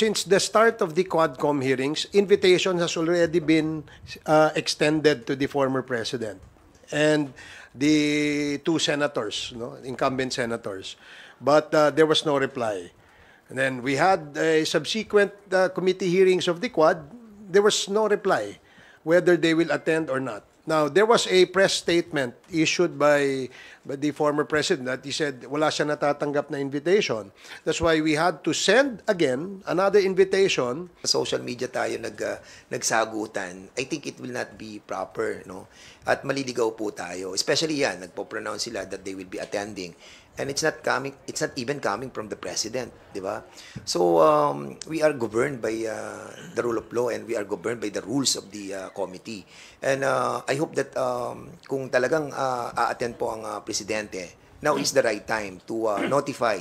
Since the start of the Quadcom hearings, invitation has already been uh, extended to the former president and the two senators, no, incumbent senators. But uh, there was no reply. And then we had a subsequent uh, committee hearings of the Quad. There was no reply whether they will attend or not. Now, there was a press statement issued by, by the former president that he said wala siya natatanggap na invitation. That's why we had to send again another invitation. Social media tayo nag, uh, nagsagutan. I think it will not be proper. no At maliligaw po tayo. Especially yan, nagpo-pronounce sila that they will be attending and it's not coming it's not even coming from the president di ba so um, we are governed by uh, the rule of law and we are governed by the rules of the uh, committee and uh, i hope that um, kung talagang uh, aattend po ang uh, presidente now is the right time to uh, notify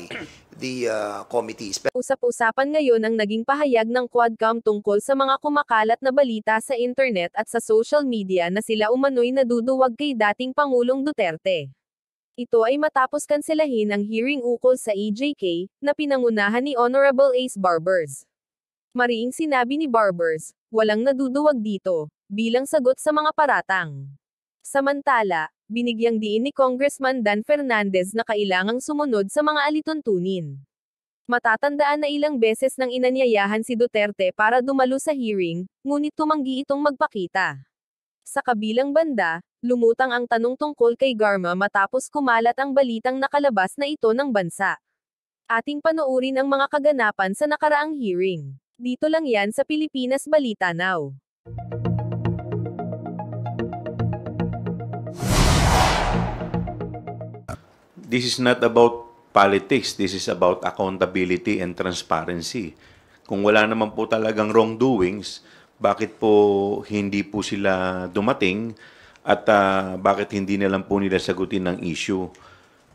the uh, committee. Usap-usapan ngayon ang naging pahayag ng Quadcom tungkol sa mga kumakalat na balita sa internet at sa social media na sila umano'y naduduwag kay dating Pangulong Duterte. Ito ay matapos kanselahin ang hearing ukol sa EJK, na pinangunahan ni Honorable Ace Barbers. Mariing sinabi ni Barbers, walang naduduwag dito, bilang sagot sa mga paratang. Samantala, binigyang diin ni Congressman Dan Fernandez na kailangang sumunod sa mga alituntunin. Matatandaan na ilang beses nang inanyayahan si Duterte para dumalo sa hearing, ngunit tumanggi itong magpakita. Sa kabilang banda, lumutang ang tanong tungkol kay Garma matapos kumalat ang balitang nakalabas na ito ng bansa. Ating panoorin ang mga kaganapan sa nakaraang hearing. Dito lang yan sa Pilipinas Balita Now. This is not about politics, this is about accountability and transparency. Kung wala naman po talagang wrongdoings, bakit po hindi po sila dumating at uh, bakit hindi na lang po nila sagutin ng issue.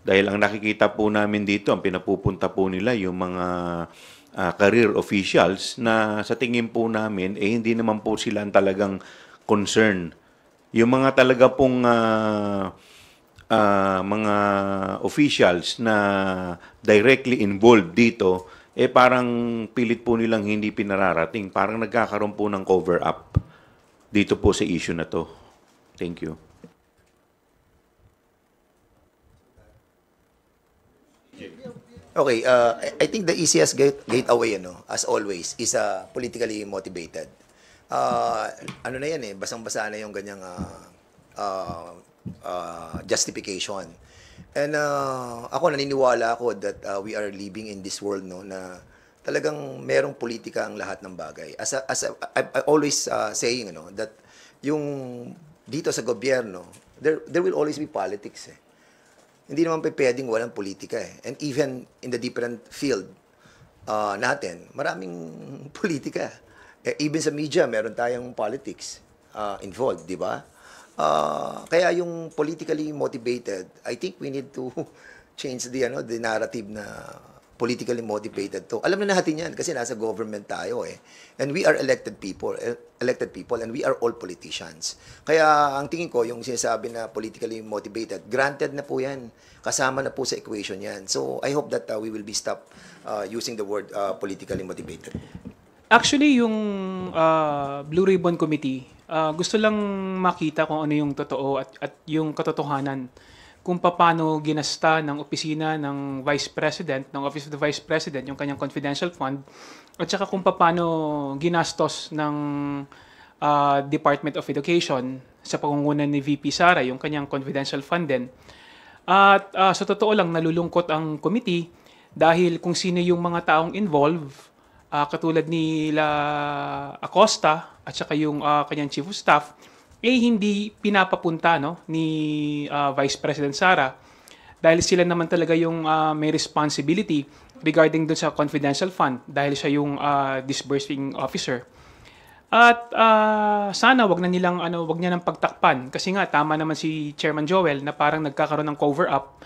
Dahil ang nakikita po namin dito, ang pinapupunta po nila yung mga uh, career officials na sa tingin po namin, eh hindi naman po sila talagang concern. Yung mga talaga pong uh, uh, mga officials na directly involved dito, eh parang pilit po nilang hindi pinararating. Parang nagkakaroon po ng cover-up dito po sa issue na to. Thank you. Okay, uh, I think the easiest gate, gateway, ano, as always, is uh, politically motivated. Uh, ano na yan eh, basang-basa na yung ganyang uh, uh, uh, justification. And uh, ako naniniwala ako that uh, we are living in this world no na talagang merong politika ang lahat ng bagay. As a, as a, I, I always uh, saying you ano, that yung dito sa gobyerno there there will always be politics. Eh. Hindi naman pa pwedeng walang politika eh. And even in the different field uh, natin, maraming politika. Eh, even sa media, meron tayong politics uh, involved, di ba? Uh, kaya yung politically motivated, I think we need to change the, ano, the narrative na politically motivated to. Alam na natin yan kasi nasa government tayo eh. And we are elected people, eh, elected people and we are all politicians. Kaya ang tingin ko yung sinasabi na politically motivated, granted na po yan. Kasama na po sa equation yan. So I hope that uh, we will be stop uh, using the word uh, politically motivated. Actually, yung uh, Blue Ribbon Committee, uh, gusto lang makita kung ano yung totoo at, at yung katotohanan kung paano ginasta ng opisina ng Vice President, ng Office of the Vice President, yung kanyang confidential fund, at saka kung paano ginastos ng uh, Department of Education sa pangungunan ni VP Sara, yung kanyang confidential fund din. At uh, sa totoo lang, nalulungkot ang committee dahil kung sino yung mga taong involved, uh, katulad ni La Acosta at saka yung uh, kanyang chief of staff eh hindi pinapapunta no ni uh, Vice President Sara dahil sila naman talaga yung uh, may responsibility regarding dun sa confidential fund dahil siya yung uh, disbursing officer. At uh, sana wag na nilang ano wag niya nang pagtakpan kasi nga tama naman si Chairman Joel na parang nagkakaroon ng cover up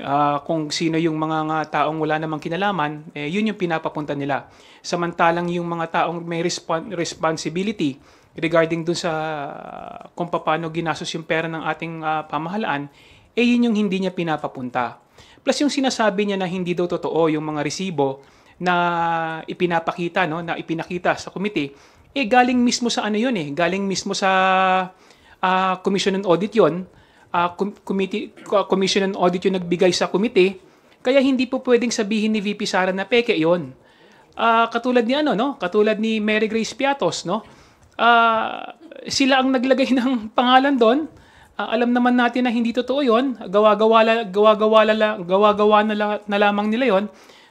uh, kung sino yung mga taong wala namang kinalaman, eh, yun yung pinapapunta nila. Samantalang yung mga taong may respon- responsibility regarding dun sa uh, kung paano ginastos yung pera ng ating uh, pamahalaan, eh yun yung hindi niya pinapapunta. Plus yung sinasabi niya na hindi daw totoo yung mga resibo na ipinapakita, no, na ipinakita sa committee, eh galing mismo sa ano yun eh, galing mismo sa uh, Commission on Audit yun, uh, committee, commission on audit yung nagbigay sa committee, kaya hindi po pwedeng sabihin ni VP Sara na peke yon. Uh, ah, katulad ni ano, no? Katulad ni Mary Grace Piatos, no? Uh, sila ang naglagay ng pangalan doon. Uh, alam naman natin na hindi totoo yon. Gawagawa gawa gawagawa gawa la, gawa na, la, na lamang nila yon.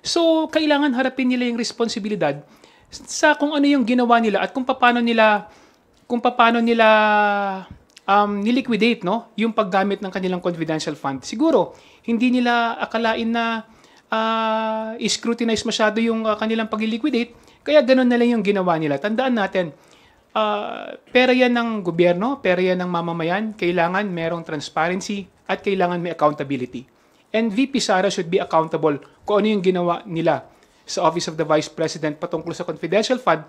So, kailangan harapin nila yung responsibilidad sa kung ano yung ginawa nila at kung paano nila kung paano nila um, niliquidate no, yung paggamit ng kanilang confidential fund. Siguro, hindi nila akalain na uh, scrutinize masyado yung uh, kanilang pag-liquidate, kaya ganun na lang yung ginawa nila. Tandaan natin, uh, pera yan ng gobyerno, pera yan ng mamamayan, kailangan merong transparency at kailangan may accountability. And VP Sara should be accountable kung ano yung ginawa nila sa Office of the Vice President patungkol sa confidential fund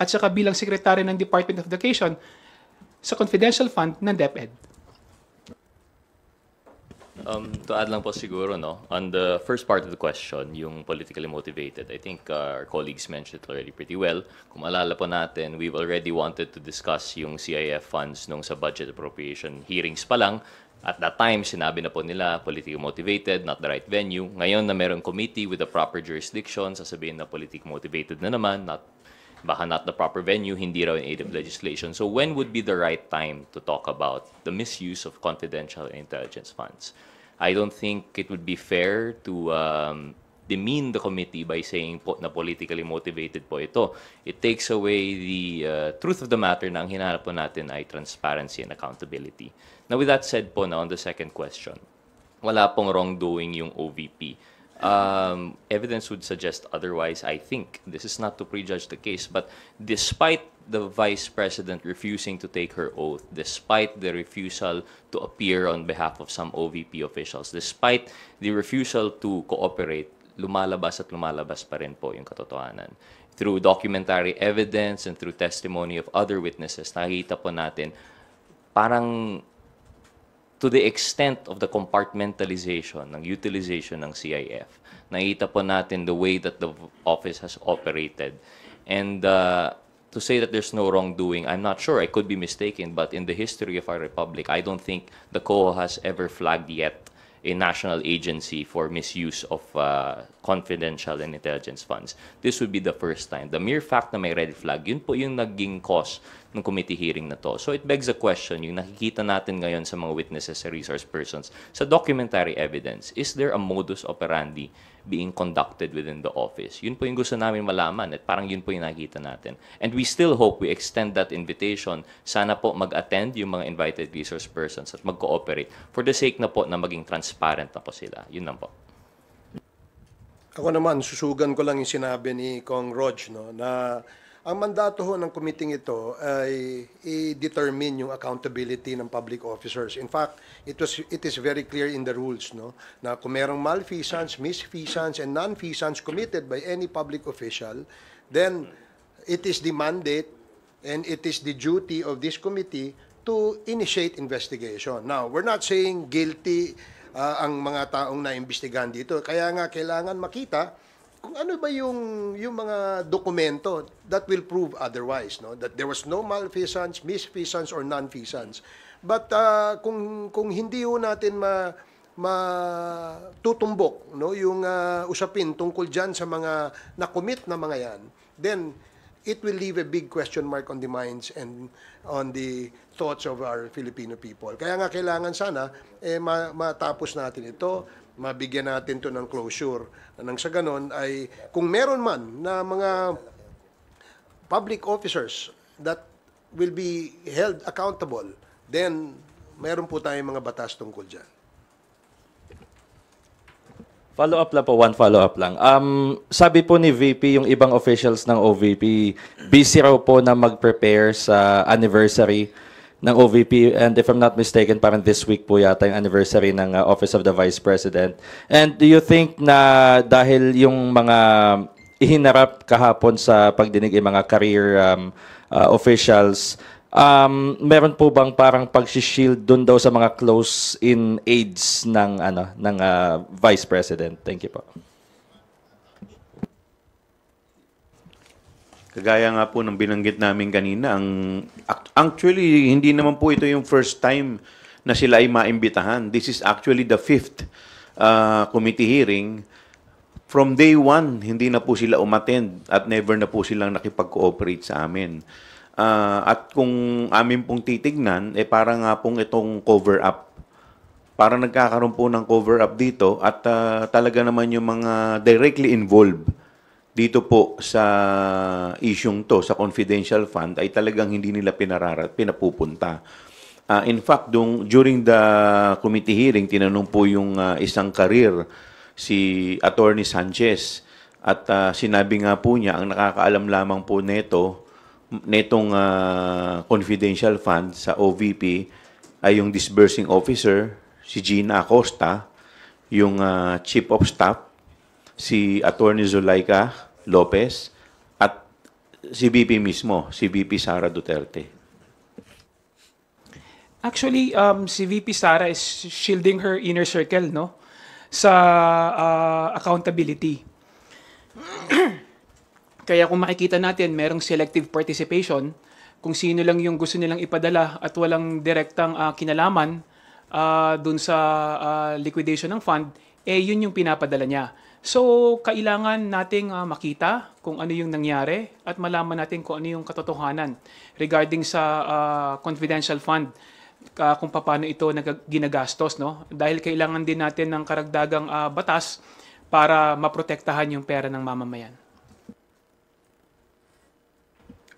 at sa kabilang sekretary ng Department of Education sa confidential fund ng DepEd. Um, to add lang po siguro, no, on the first part of the question, yung politically motivated, I think uh, our colleagues mentioned it already pretty well. Kung alala po natin, we've already wanted to discuss yung CIF funds nung sa budget appropriation hearings pa lang. At that time, sinabi na po nila, politically motivated, not the right venue. Ngayon na merong committee with the proper jurisdiction, sasabihin na politically motivated na naman, not baka not the proper venue, hindi raw in aid legislation. So when would be the right time to talk about the misuse of confidential intelligence funds? I don't think it would be fair to um, demean the committee by saying po na politically motivated po ito. It takes away the uh, truth of the matter na ang hinahanap po natin ay transparency and accountability. Now with that said po na on the second question, wala pong wrongdoing yung OVP. Um, evidence would suggest otherwise, I think. This is not to prejudge the case, but despite the vice president refusing to take her oath, despite the refusal to appear on behalf of some OVP officials, despite the refusal to cooperate, lumalabas at lumalabas pa rin po yung katotohanan. Through documentary evidence and through testimony of other witnesses, nakikita po natin parang to the extent of the compartmentalization ng utilization ng CIF. Nakita po natin the way that the office has operated. And uh, to say that there's no wrongdoing, I'm not sure. I could be mistaken, but in the history of our republic, I don't think the COA has ever flagged yet a national agency for misuse of uh, confidential and intelligence funds. This would be the first time. The mere fact na may red flag, yun po yung naging cause ng committee hearing na to. So it begs a question, yung nakikita natin ngayon sa mga witnesses sa resource persons, sa documentary evidence, is there a modus operandi being conducted within the office? Yun po yung gusto namin malaman at parang yun po yung nakikita natin. And we still hope we extend that invitation. Sana po mag-attend yung mga invited resource persons at mag-cooperate for the sake na po na maging transparent na po sila. Yun lang po. Ako naman, susugan ko lang yung sinabi ni Kong Rog no, na ang mandato ho ng committee ito ay i-determine yung accountability ng public officers. In fact, it was it is very clear in the rules no na kung merong malfeasance, misfeasance and nonfeasance committed by any public official, then it is the mandate and it is the duty of this committee to initiate investigation. Now, we're not saying guilty uh, ang mga taong naimbestigahan dito. Kaya nga kailangan makita kung ano ba yung yung mga dokumento that will prove otherwise no that there was no malfeasance misfeasance or nonfeasance but uh, kung kung hindi ho natin ma matutumbok no yung uh, usapin tungkol diyan sa mga nakumit na mga yan then it will leave a big question mark on the minds and on the thoughts of our Filipino people. Kaya nga kailangan sana eh, ma- matapos natin ito, mabigyan natin to ng closure. Nang sa ganon ay kung meron man na mga public officers that will be held accountable, then meron po tayong mga batas tungkol dyan. Follow up lang po, one follow up lang. Um, sabi po ni VP, yung ibang officials ng OVP, busy raw po na mag-prepare sa anniversary ng OVP and if I'm not mistaken parang this week po yata yung anniversary ng uh, Office of the Vice President. And do you think na dahil yung mga ihinarap kahapon sa pagdinig ng mga career um, uh, officials um, meron po bang parang pag-shield doon daw sa mga close in aides ng ano ng uh, Vice President? Thank you po. Kagaya nga po ng binanggit namin kanina, ang actually hindi naman po ito yung first time na sila ay maimbitahan. This is actually the fifth uh, committee hearing. From day one, hindi na po sila umattend at never na po silang nakipag-cooperate sa amin. Uh, at kung amin pong titignan, eh para nga pong itong cover-up para nagkakaroon po ng cover up dito at uh, talaga naman yung mga directly involved dito po sa isyung to, sa confidential fund, ay talagang hindi nila pinararat, pinapupunta. Uh, in fact, dung, during the committee hearing, tinanong po yung uh, isang career si Attorney Sanchez. At uh, sinabi nga po niya, ang nakakaalam lamang po neto, netong uh, confidential fund sa OVP, ay yung disbursing officer, si Gina Acosta, yung uh, chief of staff, si Attorney Zulaika Lopez at si VP mismo, si VP Sara Duterte? Actually, um, si VP Sara is shielding her inner circle, no? Sa uh, accountability. Kaya kung makikita natin, merong selective participation, kung sino lang yung gusto nilang ipadala at walang direktang uh, kinalaman uh, dun sa uh, liquidation ng fund, eh yun yung pinapadala niya. So, kailangan nating uh, makita kung ano yung nangyari at malaman natin kung ano yung katotohanan regarding sa uh, confidential fund uh, kung paano ito nag- ginagastos no dahil kailangan din natin ng karagdagang uh, batas para maprotektahan yung pera ng mamamayan.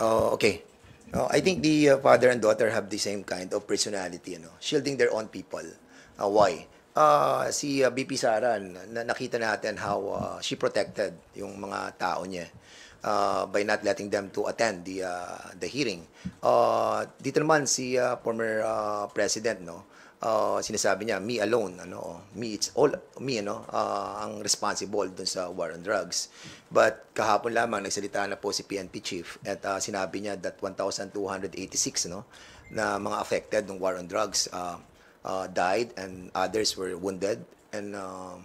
Oh, okay. Oh, I think the uh, father and daughter have the same kind of personality, you know, shielding their own people. Uh, why? uh, si uh, ah, BP Sara, na, nakita natin how uh, she protected yung mga tao niya uh, by not letting them to attend the uh, the hearing. Uh, dito naman si uh, former uh, president no uh, sinasabi niya me alone ano oh. me it's all me ano uh, ang responsible dun sa war on drugs. But kahapon lamang nagsalita na po si PNP chief at uh, sinabi niya that 1286 no na mga affected ng war on drugs uh, uh, died and others were wounded. And uh,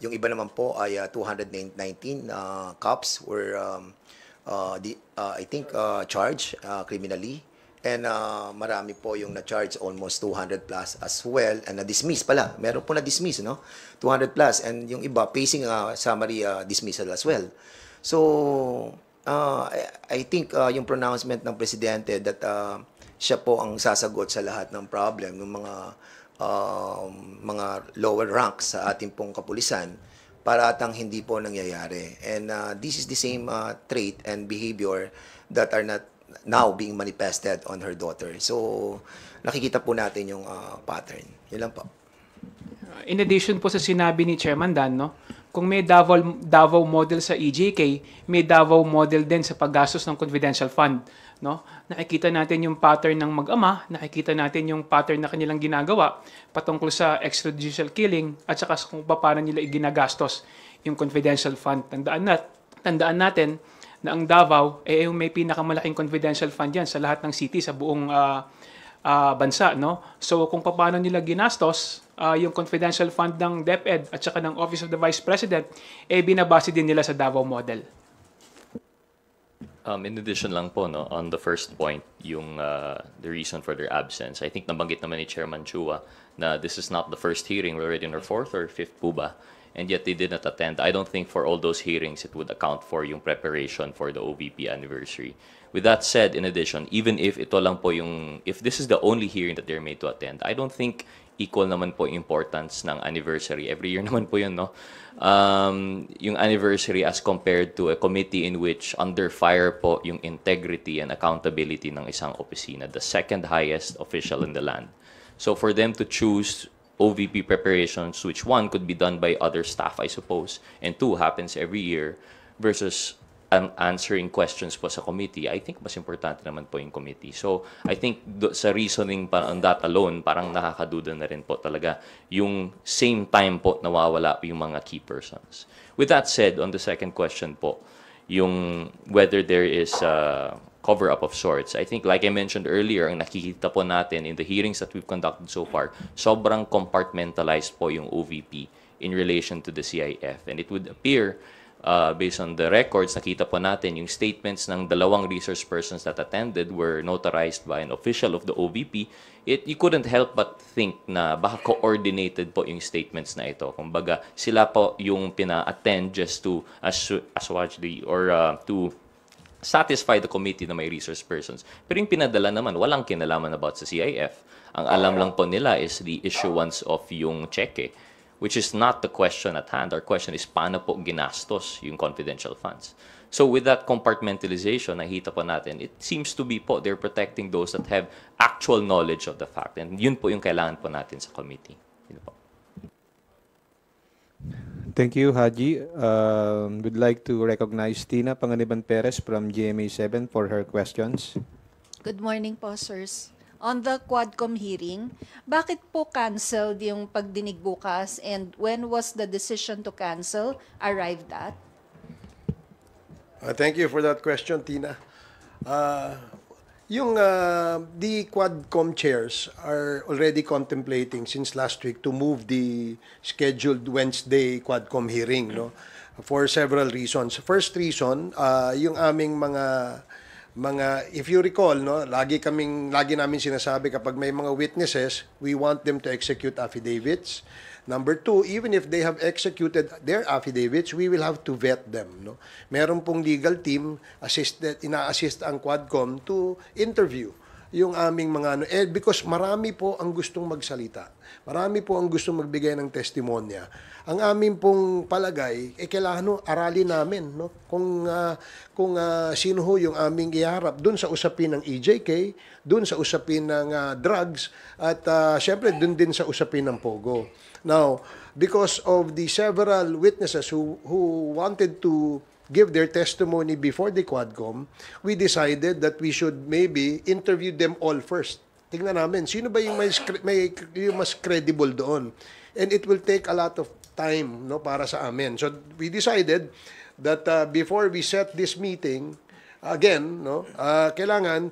yung iba naman po ay uh, 219 uh, cops were, um, uh, the, uh, I think, uh, charged uh, criminally. And uh, marami po yung na-charge, almost 200 plus as well. And na-dismiss pala. Meron po na-dismiss, no? 200 plus. And yung iba, facing uh, summary uh, dismissal as well. So, uh, I, I think uh, yung pronouncement ng presidente that uh, siya po ang sasagot sa lahat ng problem ng mga um, mga lower ranks sa ating pong kapulisan para atang hindi po nangyayari. And uh, this is the same uh, trait and behavior that are not now being manifested on her daughter. So, nakikita po natin yung uh, pattern. Yun lang po. Uh, in addition po sa sinabi ni Chairman Dan, no, kung may Davao, Davao model sa EJK, may Davao model din sa paggastos ng confidential fund no? Nakikita natin yung pattern ng mag-ama, nakikita natin yung pattern na kanilang ginagawa patungkol sa extrajudicial killing at saka kung paano nila iginagastos yung confidential fund. Tandaan, nat tandaan natin na ang Davao eh yung may pinakamalaking confidential fund yan sa lahat ng city sa buong uh, uh, bansa, no? So kung paano nila ginastos uh, yung confidential fund ng DepEd at saka ng Office of the Vice President eh binabase din nila sa Davao model. Um, in addition lang po, no, on the first point, yung uh, the reason for their absence, I think nabanggit naman ni Chairman Chua na this is not the first hearing, we're already in our fourth or fifth po And yet they did not attend. I don't think for all those hearings it would account for yung preparation for the OVP anniversary. With that said, in addition, even if ito lang po yung, if this is the only hearing that they're made to attend, I don't think equal naman po importance ng anniversary. Every year naman po yun, no? Um, yung anniversary as compared to a committee in which under fire po yung integrity and accountability ng isang opisina, the second highest official in the land. So for them to choose OVP preparations, which one could be done by other staff, I suppose, and two happens every year, versus um, answering questions po sa committee, I think mas importante naman po yung committee. So, I think do, sa reasoning pa on that alone, parang nakakaduda na rin po talaga yung same time po nawawala yung mga key persons. With that said, on the second question po, yung whether there is a cover-up of sorts. I think, like I mentioned earlier, ang nakikita po natin in the hearings that we've conducted so far, sobrang compartmentalized po yung OVP in relation to the CIF. And it would appear uh, based on the records, nakita po natin yung statements ng dalawang research persons that attended were notarized by an official of the OVP, it, you couldn't help but think na baka coordinated po yung statements na ito. Kumbaga, sila po yung pina-attend just to assuage the, or uh, to satisfy the committee na may resource persons. Pero yung pinadala naman, walang kinalaman about sa CIF. Ang alam ah, lang po nila is the issuance of yung cheque. Eh. which is not the question at hand. Our question is, paano po ginastos yung confidential funds? So with that compartmentalization nakita po natin, it seems to be po they're protecting those that have actual knowledge of the fact. And yun po yung kailangan po natin sa committee. Yun po. Thank you, Haji. Um, we'd like to recognize Tina Panganiban Perez from GMA7 for her questions. Good morning po, sirs. on the Quadcom hearing, bakit po canceled yung pagdinig bukas and when was the decision to cancel arrived at? Uh, thank you for that question, Tina. Uh, yung uh, the Quadcom chairs are already contemplating since last week to move the scheduled Wednesday Quadcom hearing no for several reasons. First reason, uh, yung aming mga mga if you recall no lagi kaming lagi namin sinasabi kapag may mga witnesses we want them to execute affidavits number two even if they have executed their affidavits we will have to vet them no meron pong legal team assisted ina-assist ang Quadcom to interview yung aming mga ano. Eh, because marami po ang gustong magsalita. Marami po ang gustong magbigay ng testimonya. Ang aming pong palagay, eh kailangan no, aralin namin no? kung, uh, kung uh, sino ho yung aming iharap. Doon sa usapin ng EJK, doon sa usapin ng uh, drugs, at uh, syempre doon din sa usapin ng POGO. Now, because of the several witnesses who, who wanted to give their testimony before the Quadcom, we decided that we should maybe interview them all first. Tingnan namin, sino ba yung, may, may, yung mas credible doon? And it will take a lot of time no para sa amin. So we decided that uh, before we set this meeting, again, no, uh, kailangan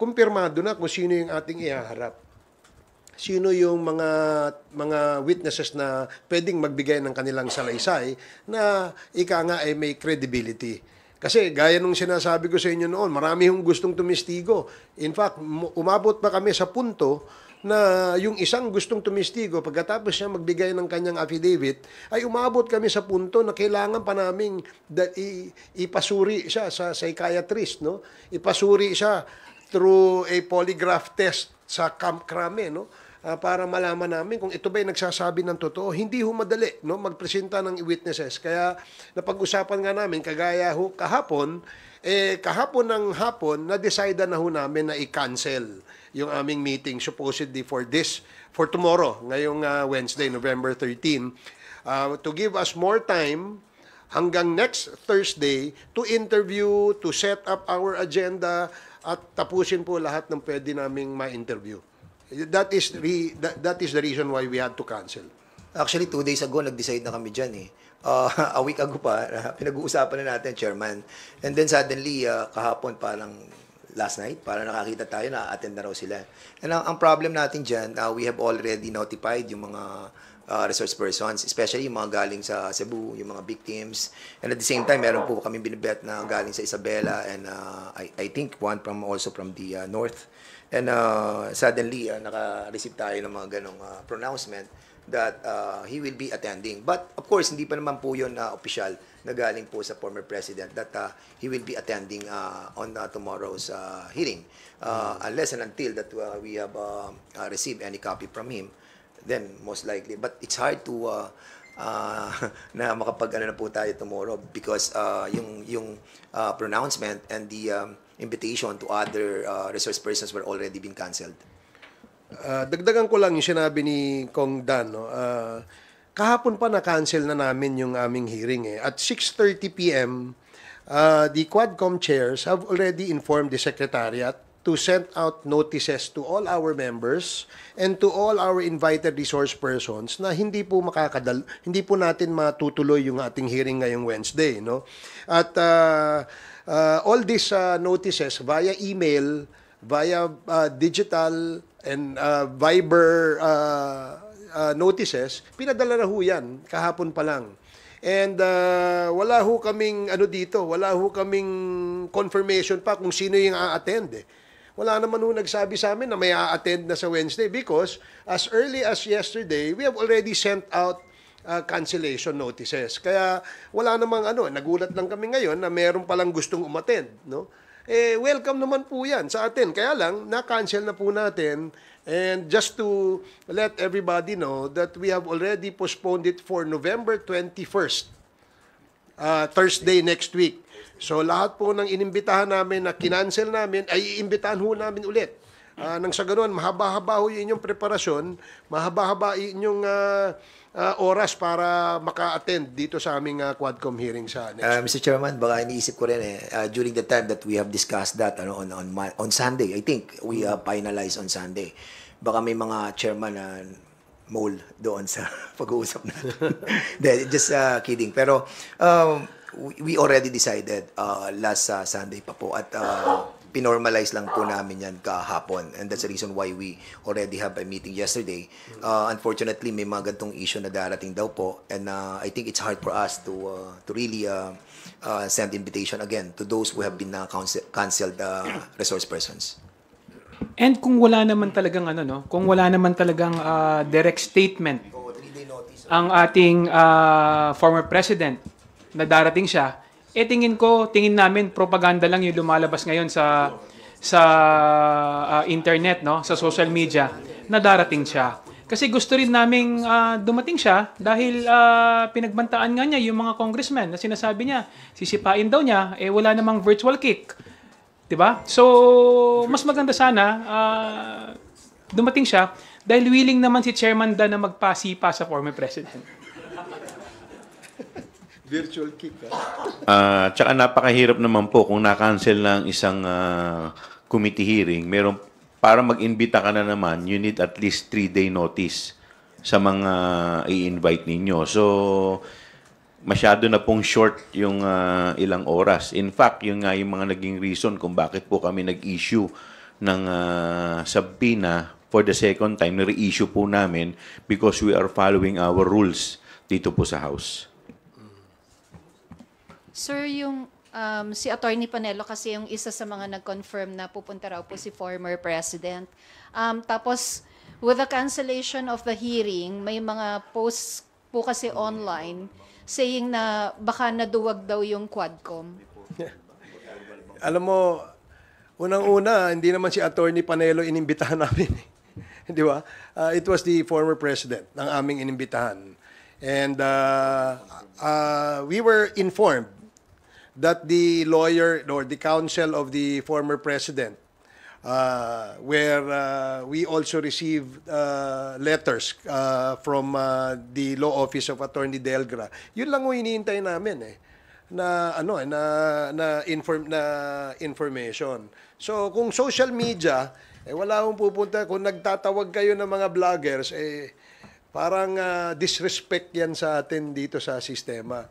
kumpirmado na kung sino yung ating ihaharap sino yung mga mga witnesses na pwedeng magbigay ng kanilang salaysay na ika nga ay may credibility. Kasi gaya nung sinasabi ko sa inyo noon, marami yung gustong tumistigo. In fact, umabot pa kami sa punto na yung isang gustong tumistigo, pagkatapos siya magbigay ng kanyang affidavit, ay umabot kami sa punto na kailangan pa naming ipasuri siya sa psychiatrist, no? Ipasuri siya through a polygraph test sa Camp Crame, no? Ah, para malaman namin kung ito ba yung nagsasabi ng totoo. Hindi ho madali no, magpresenta ng witnesses. Kaya napag-usapan nga namin, kagaya ho kahapon, eh, kahapon ng hapon, na-decide na ho namin na i-cancel yung aming meeting supposedly for this, for tomorrow, ngayong uh, Wednesday, November 13, uh, ah, to give us more time hanggang next Thursday to interview, to set up our agenda, at tapusin po lahat ng pwede naming ma-interview. That is, re, that, that is the reason why we had to cancel. Actually, two days ago, nag-decide na kami dyan eh. Uh, a week ago pa, uh, pinag-uusapan na natin, Chairman. And then suddenly, uh, kahapon parang last night, para nakakita tayo na attend na raw sila. And ang, ah, ang problem natin dyan, uh, we have already notified yung mga uh, resource persons, especially yung mga galing sa Cebu, yung mga victims. And at the same time, meron po kami binibet na galing sa Isabela and uh, I, I think one from also from the uh, north. And uh, suddenly, uh, naka-receive tayo ng mga ganong uh, pronouncement that uh, he will be attending. But of course, hindi pa naman po yun uh, official na galing po sa former president that uh, he will be attending uh, on uh, tomorrow's uh, hearing. Uh, unless and until that uh, we have uh, uh, received any copy from him, then most likely. But it's hard to... Uh, uh, na makapag ano na po tayo tomorrow because uh, yung yung uh, pronouncement and the um, invitation to other uh, resource persons were already been canceled. Uh, ah, dagdagan ko lang yung sinabi ni Kong Dan. No? Uh, kahapon pa na-cancel na namin yung aming hearing. Eh. At 6.30 p.m., uh, the Quadcom chairs have already informed the Secretariat to send out notices to all our members and to all our invited resource persons na hindi po makakadal hindi po natin matutuloy yung ating hearing ngayong Wednesday no at uh, uh, all these uh, notices via email, via uh, digital and uh, Viber uh, uh, notices, pinadala na ho yan kahapon pa lang. And uh, wala ho kaming ano dito, wala ho kaming confirmation pa kung sino yung a-attend. Eh. Wala naman ho nagsabi sa amin na may a-attend na sa Wednesday because as early as yesterday, we have already sent out uh, cancellation notices. Kaya wala namang ano, nagulat lang kami ngayon na meron palang gustong umattend, no? Eh, welcome naman po yan sa atin. Kaya lang, na-cancel na po natin. And just to let everybody know that we have already postponed it for November 21st, uh, ah, Thursday next week. So lahat po ng inimbitahan namin na kinancel namin, ay iimbitahan ho namin ulit. Uh, nang sa ganun, mahaba-haba ho yung inyong preparasyon, mahaba-haba inyong uh, uh, oras para maka-attend dito sa aming uh, Quadcom hearing sa next uh, ah, Mr. Chairman, baka iniisip ko rin eh, uh, during the time that we have discussed that ano, on, on, on Sunday, I think we uh, finalized on Sunday, baka may mga chairman na uh, mole doon sa pag-uusap natin. Just uh, kidding. Pero um, we already decided uh, last uh, Sunday pa po at uh, pinormalize lang po namin yan kahapon. And that's the reason why we already have a meeting yesterday. Uh, unfortunately, may mga gantong issue na darating daw po. And uh, I think it's hard for us to uh, to really uh, uh, send invitation again to those who have been uh, cancelled uh, resource persons. And kung wala naman talagang ano no, kung wala naman talagang uh, direct statement oh, ang ating uh, former president na darating siya, eh tingin ko, tingin namin propaganda lang yung lumalabas ngayon sa sa uh, internet, no, sa social media na darating siya. Kasi gusto rin naming uh, dumating siya dahil uh, pinagbantaan nga niya yung mga congressmen na sinasabi niya, sisipain daw niya, eh wala namang virtual kick. 'Di ba? So, mas maganda sana uh, dumating siya dahil willing naman si Chairman Dan na magpasipa sa former president. Virtual kick, Ah, Uh, tsaka napakahirap naman po kung na-cancel ng isang uh, committee hearing, meron, para mag-invita ka na naman, you need at least three-day notice sa mga i-invite ninyo. So, masyado na pong short yung uh, ilang oras. In fact, yung nga yung mga naging reason kung bakit po kami nag-issue ng uh, subpoena for the second time, na re-issue po namin because we are following our rules dito po sa House. Sir, yung um, si Attorney Panelo kasi yung isa sa mga nag-confirm na pupunta raw po si former President. Um, tapos, with the cancellation of the hearing, may mga posts po kasi online saying na baka naduwag daw yung Quadcom. Alam mo, unang-una, hindi naman si Attorney Panelo inimbitahan namin. Di ba? Uh, it was the former president ng aming inimbitahan. And uh, uh, we were informed that the lawyer or the counsel of the former president, uh, where uh, we also received uh, letters uh, from uh, the law office of Attorney Delgra. Yun lang iniintay namin eh na ano eh, na na inform na information. So kung social media eh wala akong pupunta kung nagtatawag kayo ng mga vloggers eh parang uh, disrespect yan sa atin dito sa sistema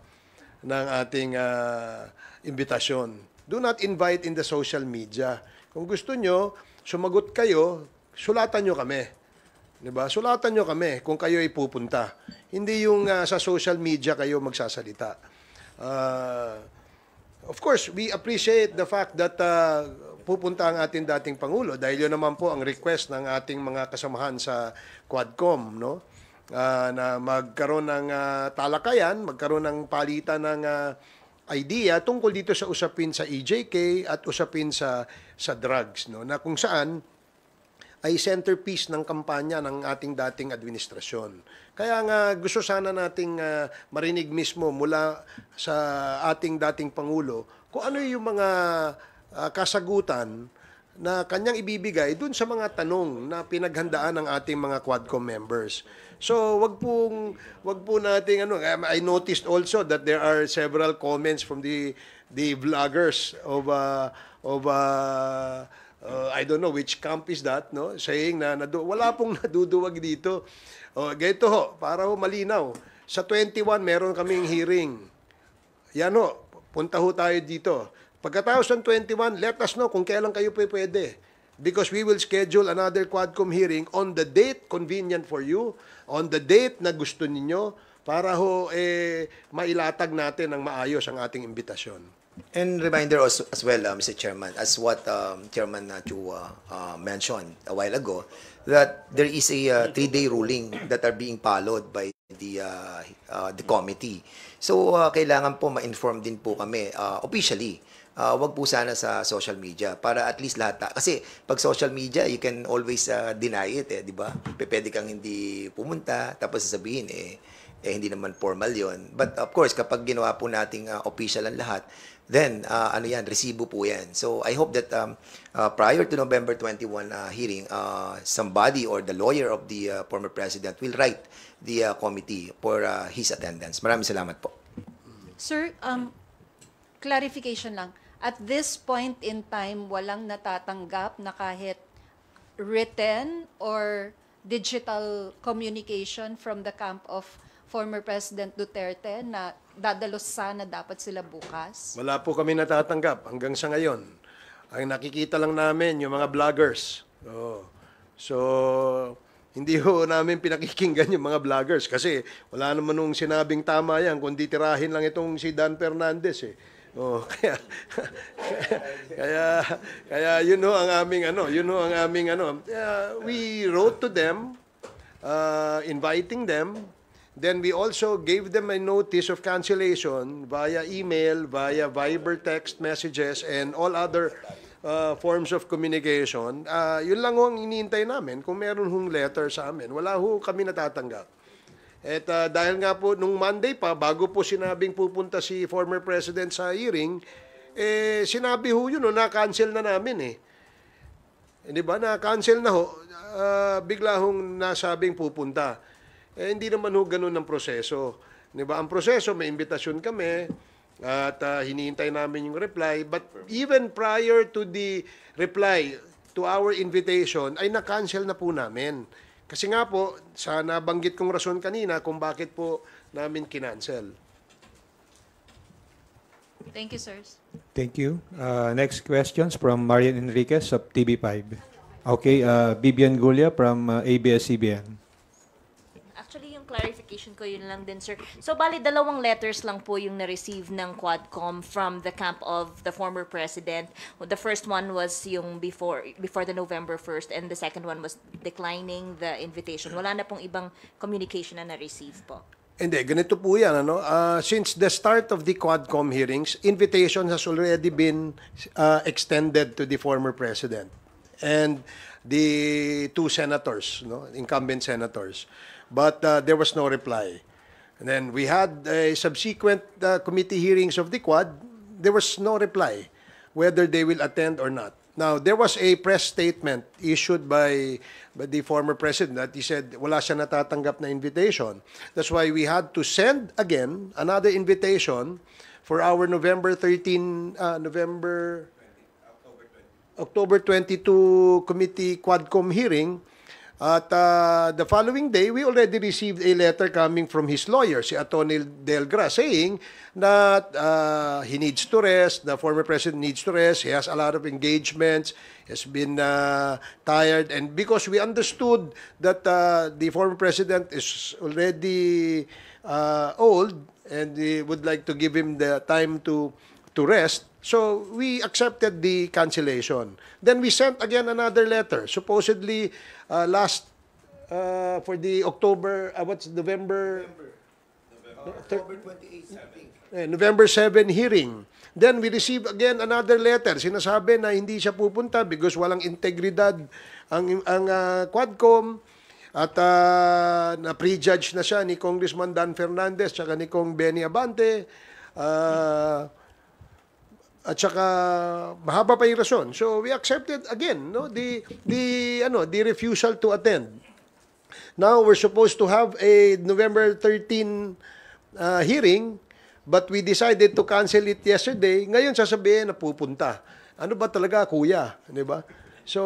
ng ating uh, imbitasyon. Do not invite in the social media. Kung gusto nyo, sumagot kayo, sulatan nyo kami. 'Di ba? Sulatan nyo kami kung kayo ay pupunta. Hindi yung uh, sa social media kayo magsasalita. Uh, of course, we appreciate the fact that uh, pupunta ang ating dating Pangulo dahil yun naman po ang request ng ating mga kasamahan sa Quadcom, no? uh, na magkaroon ng uh, talakayan, magkaroon ng palitan ng uh, idea tungkol dito sa usapin sa EJK at usapin sa sa drugs no na kung saan ay centerpiece ng kampanya ng ating dating administrasyon. Kaya nga gusto sana nating uh, marinig mismo mula sa ating dating pangulo kung ano yung mga uh, kasagutan na kanyang ibibigay dun sa mga tanong na pinaghandaan ng ating mga Quadcom members. So, wag pong wag po nating ano, eh, I noticed also that there are several comments from the the vloggers of uh, of uh, uh, I don't know which camp is that, no? Saying na nadu- wala pong naduduwag dito. Oh, gayto ho, para ho malinaw. Sa 21 meron kaming hearing. Yan ho, punta ho tayo dito. Pagkatapos ng 21, let us know kung kailan kayo pwede because we will schedule another Quadcom hearing on the date convenient for you, on the date na gusto ninyo, para ho eh, mailatag natin ng maayos ang ating imbitasyon. And reminder also, as well, uh, Mr. Chairman, as what um, Chairman Chua uh, uh, mentioned a while ago, that there is a uh, three-day ruling that are being followed by the uh, uh, the committee. So uh, kailangan po ma-inform din po kami uh, officially uh, wag po sana sa social media para at least lahat na. Kasi pag social media, you can always uh, deny it, eh, di ba? Pwede kang hindi pumunta, tapos sasabihin, eh, eh, hindi naman formal yon But of course, kapag ginawa po nating uh, official ang lahat, then uh, ano yan, resibo po yan. So I hope that um, uh, prior to November 21 uh, hearing, uh, somebody or the lawyer of the uh, former president will write the uh, committee for uh, his attendance. Maraming salamat po. Sir, um, clarification lang at this point in time, walang natatanggap na kahit written or digital communication from the camp of former President Duterte na dadalos sana dapat sila bukas? Wala po kami natatanggap hanggang sa ngayon. Ang nakikita lang namin, yung mga vloggers. Oh. So, hindi ho namin pinakikinggan yung mga vloggers kasi wala naman nung sinabing tama yan, kundi tirahin lang itong si Dan Fernandez eh. Oh, kaya, kaya, kaya you know, ang aming ano, you know, ang aming ano. Uh, we wrote to them, uh, inviting them. Then we also gave them a notice of cancellation via email, via Viber text messages, and all other uh, forms of communication. Uh, yun lang ho ang iniintay namin. Kung meron hong letter sa amin, wala ho kami natatanggap. At uh, dahil nga po nung Monday pa, bago po sinabing pupunta si former president sa hearing, eh, sinabi ho yun, no, na-cancel na namin eh. eh di ba? Na-cancel na ho. Uh, bigla hong nasabing pupunta. Eh, hindi naman ho ganun ang proseso. Di ba? Ang proseso, may imbitasyon kami at uh, hinihintay namin yung reply. But even prior to the reply, to our invitation, ay na-cancel na po namin. Kasi nga po, sa nabanggit kong rason kanina kung bakit po namin kinancel. Thank you, sirs. Thank you. Uh, next questions from Marian Enriquez of TV5. Okay, uh, Bibian Gulia from uh, ABS-CBN clarification ko, yun lang din, sir. So, bali, dalawang letters lang po yung na-receive ng Quadcom from the camp of the former president. The first one was yung before before the November 1st and the second one was declining the invitation. Wala na pong ibang communication na na-receive po. Hindi, ganito po yan. Ano? Uh, since the start of the Quadcom hearings, invitation has already been uh, extended to the former president and the two senators, no? incumbent senators but uh, there was no reply. And then we had a subsequent uh, committee hearings of the Quad. There was no reply whether they will attend or not. Now, there was a press statement issued by, by the former president that he said wala siya natatanggap na invitation. That's why we had to send again another invitation for our November 13, uh, November 20, October, 20. October 22 committee Quadcom hearing at uh, the following day, we already received a letter coming from his lawyer, si Atty. Delgra, saying that uh, he needs to rest, the former president needs to rest, he has a lot of engagements, has been uh, tired, and because we understood that uh, the former president is already uh, old and we would like to give him the time to to rest. So we accepted the cancellation. Then we sent again another letter, supposedly uh, last uh, for the October, uh, what's November? November, uh, November. Uh, 28, I eh, November 7 hearing. Then we receive again another letter. Sinasabi na hindi siya pupunta because walang integridad ang ang uh, Quadcom at uh, na prejudge na siya ni Congressman Dan Fernandez at ni Kong Benny Abante. Uh, at saka mahaba pa yung rason. So we accepted again no the the ano the refusal to attend. Now we're supposed to have a November 13 uh, hearing but we decided to cancel it yesterday. Ngayon sasabihin na pupunta. Ano ba talaga kuya, 'di ba? So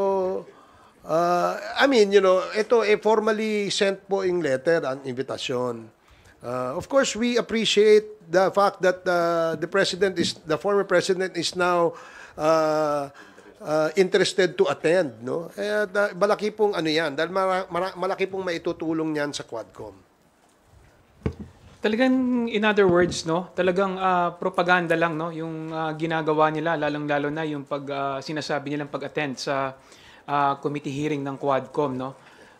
uh, I mean, you know, ito eh formally sent po yung letter ang invitation. Uh, of course, we appreciate the fact that uh, the president is the former president is now uh, uh, interested to attend, no? Kaya da, malaki pong ano 'yan, dahil mara, mara, malaki pong maitutulong niyan sa Quadcom. Talagang in other words, no, talagang uh, propaganda lang, no, yung uh, ginagawa nila lalong-lalo na yung pag uh, sinasabi nilang pag-attend sa uh, committee hearing ng Quadcom, no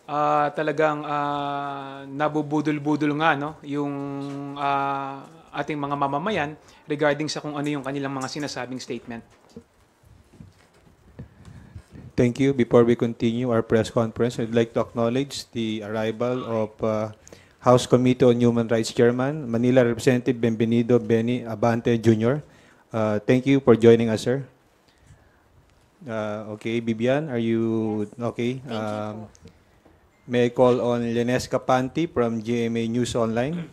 uh, talagang uh, nabubudol-budol nga no yung uh, ating mga mamamayan regarding sa kung ano yung kanilang mga sinasabing statement. Thank you. Before we continue our press conference, I'd like to acknowledge the arrival of uh, House Committee on Human Rights Chairman, Manila Representative Benvenido Benny Abante Jr. Uh, thank you for joining us, sir. Uh, okay, Bibian, are you okay? Thank um, you. May I call on Lenes Capanti from GMA News Online?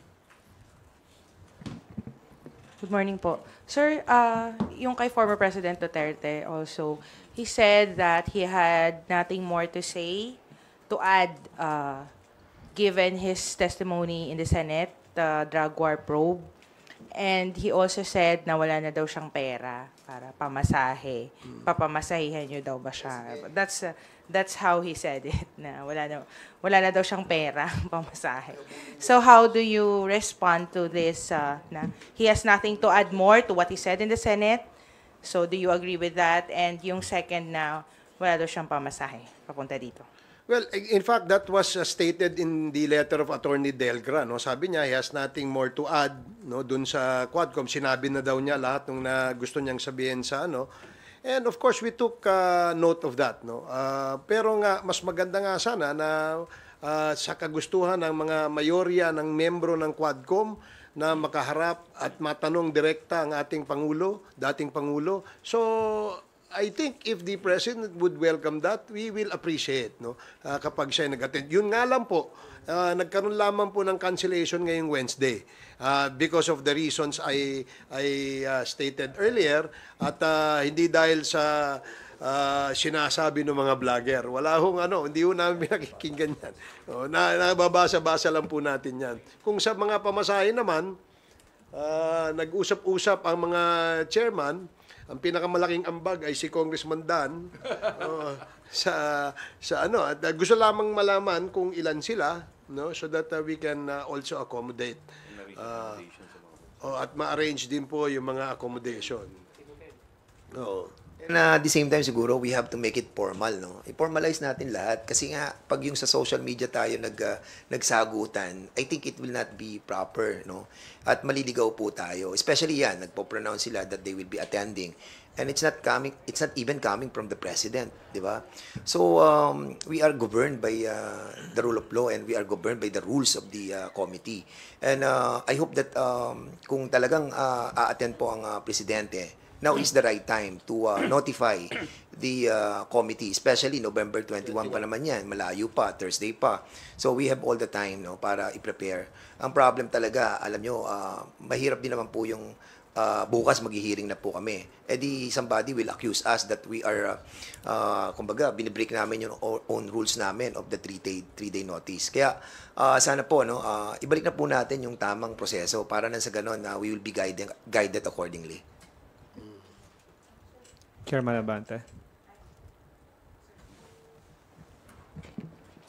Good morning po. Sir, uh, yung kay former President Duterte also, he said that he had nothing more to say, to add, uh, given his testimony in the Senate, the uh, drug war probe. And he also said na wala na daw siyang pera para pamasahe. Hmm. Papamasahihan niyo daw ba siya? That's uh, that's how he said it na wala na wala na daw siyang pera pamasahe. So how do you respond to this uh, na he has nothing to add more to what he said in the Senate? So do you agree with that? And yung second na wala daw siyang pamasahe papunta dito. Well, in fact, that was uh, stated in the letter of Attorney Delgra. No? Sabi niya, he has nothing more to add no? dun sa Quadcom. Sinabi na daw niya lahat ng na gusto niyang sabihin sa ano. And of course, we took uh, note of that. No? Uh, pero nga, mas maganda nga sana na uh, sa kagustuhan ng mga mayorya ng membro ng Quadcom na makaharap at matanong direkta ang ating Pangulo, dating Pangulo. So, I think if the president would welcome that, we will appreciate no uh, kapag siya nag-attend. Yun nga lang po, uh, nagkaroon lamang po ng cancellation ngayong Wednesday uh, because of the reasons I I uh, stated earlier at uh, hindi dahil sa uh, sinasabi ng mga vlogger. Wala hong ano, hindi ho namin pinakikinggan yan. O, oh, na, nababasa-basa lang po natin yan. Kung sa mga pamasahin naman, uh, nag-usap-usap ang mga chairman, ang pinakamalaking ambag ay si Congressman Dan uh, sa sa ano at uh, gusto lamang malaman kung ilan sila no so that uh, we can uh, also accommodate uh, oh, at ma-arrange din po yung mga accommodation. Oo. Oh. And uh, at the same time siguro we have to make it formal no. I-formalize natin lahat kasi nga pag yung sa social media tayo nag uh, nagsagutan, I think it will not be proper no. At maliligaw po tayo. Especially yan, nagpo-pronounce sila that they will be attending and it's not coming it's not even coming from the president di ba so um, we are governed by uh, the rule of law and we are governed by the rules of the uh, committee and uh, i hope that um, kung talagang uh, aattend po ang uh, presidente now is the right time to uh, notify the uh, committee, especially November 21 pa naman yan, malayo pa, Thursday pa. So we have all the time no, para i-prepare. Ang problem talaga, alam nyo, uh, mahirap din naman po yung uh, bukas maghihiring na po kami. Eh di somebody will accuse us that we are, uh, uh, kumbaga, binibreak namin yung own rules namin of the three-day three day notice. Kaya uh, sana po, no, uh, ibalik na po natin yung tamang proseso para na sa ganun na uh, we will be guided, guided accordingly. Chairman Abante.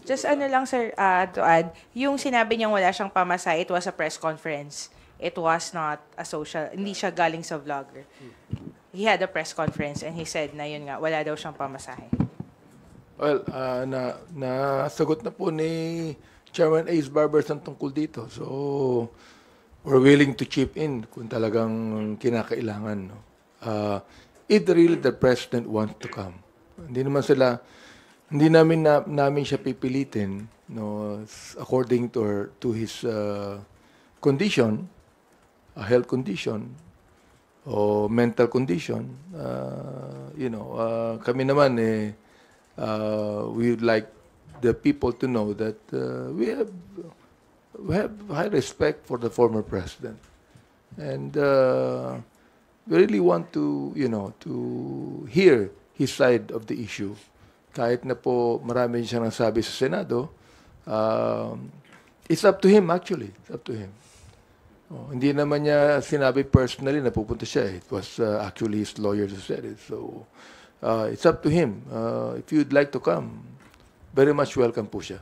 Just ano lang sir, uh, to add, yung sinabi niyang wala siyang pamasa, it was a press conference it was not a social, hindi siya galing sa vlogger. He had a press conference and he said na yun nga, wala daw siyang pamasahe. Well, uh, na, na sagot na po ni Chairman Ace Barber ang tungkol dito. So, we're willing to chip in kung talagang kinakailangan. No? Uh, it really the president wants to come. Hindi naman sila, hindi namin na, namin siya pipilitin no according to her, to his uh, condition a health condition or mental condition, uh, you know, uh, kami naman eh, uh, we would like the people to know that uh, we have we have high respect for the former president, and uh, we really want to you know to hear his side of the issue. Kahit na po marami siyang nasabi sa Senado, um, it's up to him actually. It's up to him. Oh, hindi naman niya sinabi personally na pupunta siya. Eh. It was uh, actually his lawyer who said it. So, uh, it's up to him. Uh, if you'd like to come, very much welcome po siya.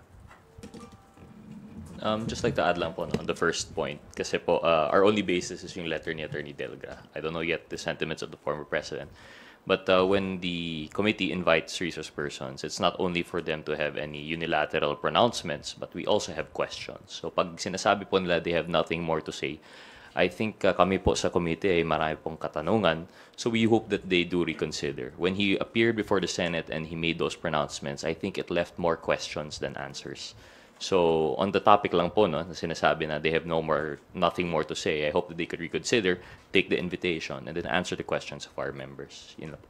Um, just like to add lang po no, on the first point, kasi po, uh, our only basis is yung letter ni Attorney Delga. I don't know yet the sentiments of the former president. But uh, when the committee invites resource persons, it's not only for them to have any unilateral pronouncements, but we also have questions. So pag sinasabi po nila they have nothing more to say, I think uh, kami po sa committee ay marami pong katanungan. So we hope that they do reconsider. When he appeared before the Senate and he made those pronouncements, I think it left more questions than answers. So, on the topic lang po, no, sinasabi na they have no more, nothing more to say. I hope that they could reconsider, take the invitation, and then answer the questions of our members. You know.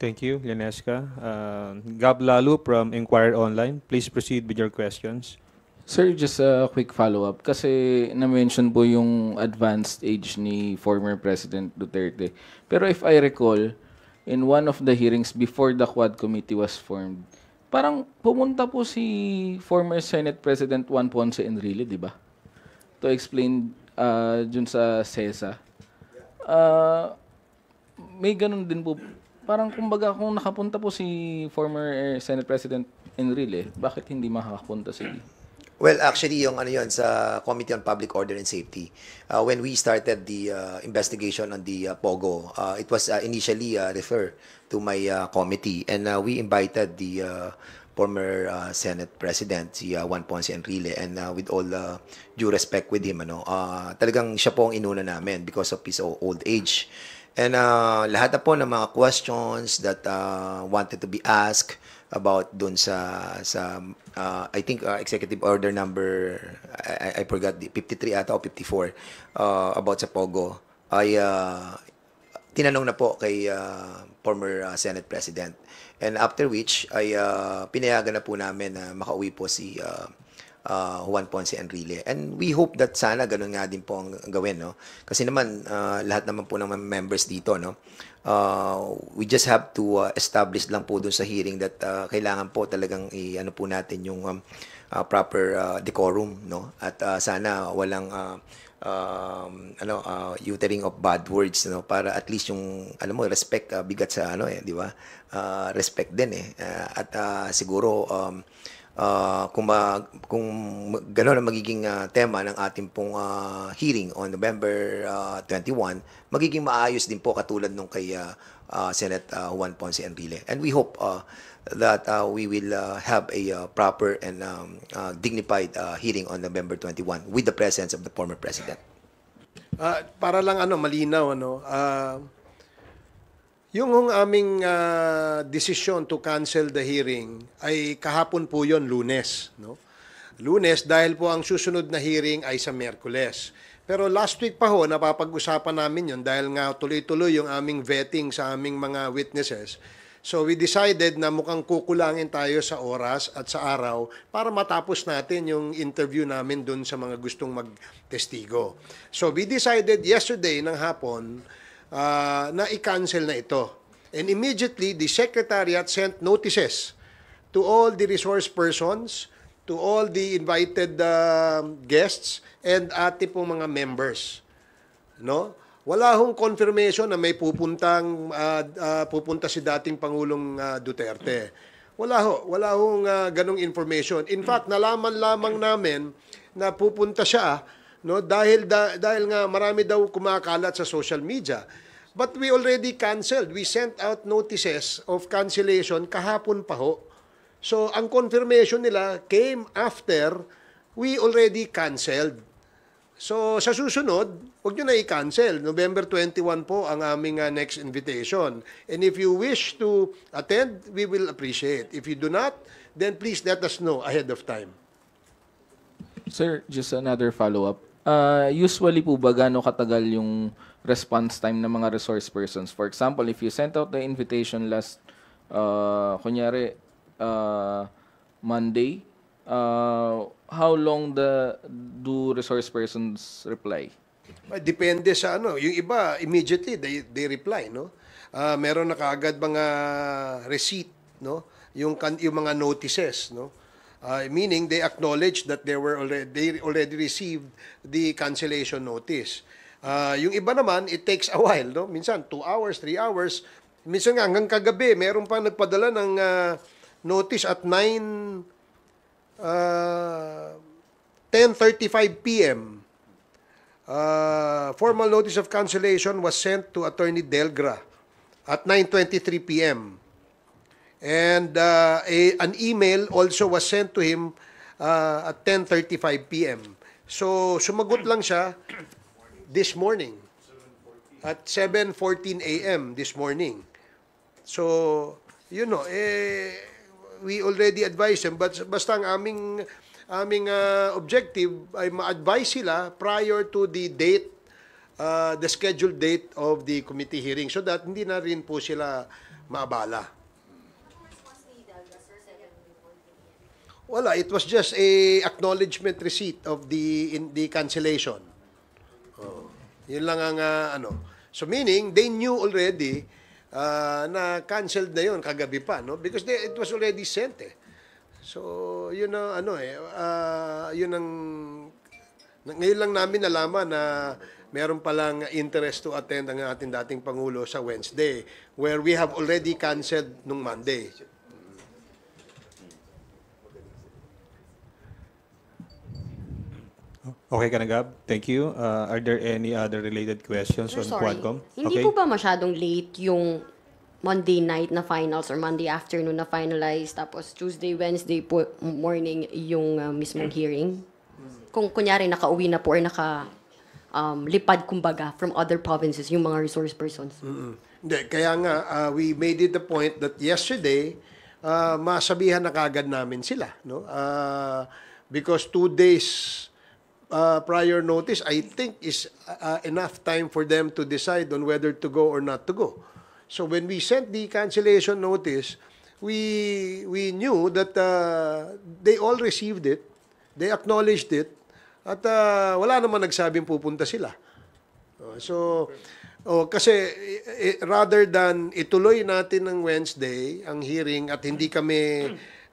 Thank you, Lineska. Uh, Gab Lalu from Inquire Online. Please proceed with your questions. Sir, just a quick follow-up. Kasi na-mention po yung advanced age ni former President Duterte. Pero if I recall, in one of the hearings before the Quad Committee was formed, parang pumunta po si former Senate President Juan Ponce Enrile, di ba? To explain uh, dun sa CESA. Uh, may ganun din po. Parang kumbaga kung nakapunta po si former eh, Senate President Enrile, bakit hindi makakapunta si Well, actually, yung ano yun, sa Committee on Public Order and Safety, uh, when we started the uh, investigation on the uh, POGO, uh, it was uh, initially uh, referred to my uh, committee and uh, we invited the uh, former uh, Senate President si uh, Juan Ponce Enrile and uh, with all uh, due respect with him ano uh, talagang siya po ang inuna namin because of his old age and uh, lahat na po ng mga questions that uh, wanted to be asked about doon sa sa uh, I think uh, executive order number I, I forgot 53 ata o 54 uh, about sa Pogo ay uh, tinanong na po kay uh, former uh, Senate President and after which ay uh, pinayagan na po namin na makauwi po si uh, uh, Juan Ponce Enrile. And we hope that sana ganun nga din po ang gawin. No? Kasi naman, uh, lahat naman po ng members dito, no? Uh, we just have to uh, establish lang po dun sa hearing that uh, kailangan po talagang i-ano po natin yung um, uh, proper uh, decorum no at uh, sana walang uh, um, ano uh, uttering of bad words no para at least yung alam mo respect uh, bigat sa ano eh di ba uh, respect din eh uh, at uh, siguro um, uh, kung, ma, kung gano'n ang magiging uh, tema ng ating pong uh, hearing on November uh, 21, magiging maayos din po katulad nung kay uh, uh, Senate uh, Juan Ponce Enrile. And we hope uh, that uh, we will uh, have a uh, proper and um, uh, dignified uh, hearing on November 21 with the presence of the former president. Uh, para lang ano malinaw ano uh, yung hong aming uh, ah, decision to cancel the hearing ay kahapon po yon lunes. No? Lunes dahil po ang susunod na hearing ay sa Merkules. Pero last week pa ho, napapag-usapan namin yon dahil nga tuloy-tuloy yung aming vetting sa aming mga witnesses. So we decided na mukhang kukulangin tayo sa oras at sa araw para matapos natin yung interview namin dun sa mga gustong magtestigo. So we decided yesterday ng hapon uh, na i-cancel na ito. And immediately, the Secretariat sent notices to all the resource persons, to all the invited uh, guests, and ati pong mga members. No? Wala hong confirmation na may pupuntang uh, uh, pupunta si dating Pangulong uh, Duterte. Wala ho, wala hong uh, ganong information. In fact, nalaman lamang namin na pupunta siya No? Dahil, da, dahil nga marami daw kumakalat sa social media. But we already canceled. We sent out notices of cancellation kahapon pa ho. So, ang confirmation nila came after we already canceled. So, sa susunod, wag niyo na i-cancel. November 21 po ang aming uh, next invitation. And if you wish to attend, we will appreciate. If you do not, then please let us know ahead of time. Sir, just another follow-up uh, usually po ba gano'ng katagal yung response time ng mga resource persons? For example, if you sent out the invitation last, uh, kunyari, uh, Monday, uh, how long the do resource persons reply? Depende sa ano. Yung iba, immediately, they, they reply, no? Uh, meron na kaagad mga receipt, no? Yung, yung mga notices, no? Uh, meaning they acknowledged that they were already they already received the cancellation notice. Uh, yung iba naman, it takes a while, no? Minsan 2 hours, 3 hours. Minsan nga hanggang kagabi, meron pa nagpadala ng uh, notice at 9 uh, 10:35 p.m. Uh, formal notice of cancellation was sent to Attorney Delgra at 9:23 p.m. And uh, a, an email also was sent to him uh, at 10.35 p.m. So, sumagot lang siya this morning at 7.14 a.m. this morning. So, you know, eh, we already advised him. but basta ang aming, aming uh, objective ay ma-advise sila prior to the date, uh, the scheduled date of the committee hearing so that hindi na rin po sila maabala. Wala, it was just a acknowledgement receipt of the in the cancellation. Oh, yun lang ang uh, ano. So meaning they knew already uh, na canceled na yon kagabi pa, no? Because they, it was already sent eh. So yun know, ano eh, uh, yun ang ngayon lang namin nalaman na meron palang interest to attend ang ating dating Pangulo sa Wednesday where we have already canceled nung Monday. Okay ka na, Gab. Thank you. Uh, are there any other related questions Sir, on sorry. Quadcom? Hindi okay. po ba masyadong late yung Monday night na finals or Monday afternoon na finalized tapos Tuesday, Wednesday po morning yung uh, mismong hearing? Kung kunyari nakauwi na po or naka um, lipad kumbaga from other provinces yung mga resource persons. Mm-mm. Hindi, kaya nga uh, we made it the point that yesterday uh, masabihan na kagad namin sila, no? Uh, because two days uh, prior notice, I think, is uh, enough time for them to decide on whether to go or not to go. So when we sent the cancellation notice, we, we knew that uh, they all received it, they acknowledged it, at uh, wala naman nagsabing pupunta sila. Uh, so, oh, kasi eh, rather than ituloy natin ng Wednesday ang hearing at hindi kami,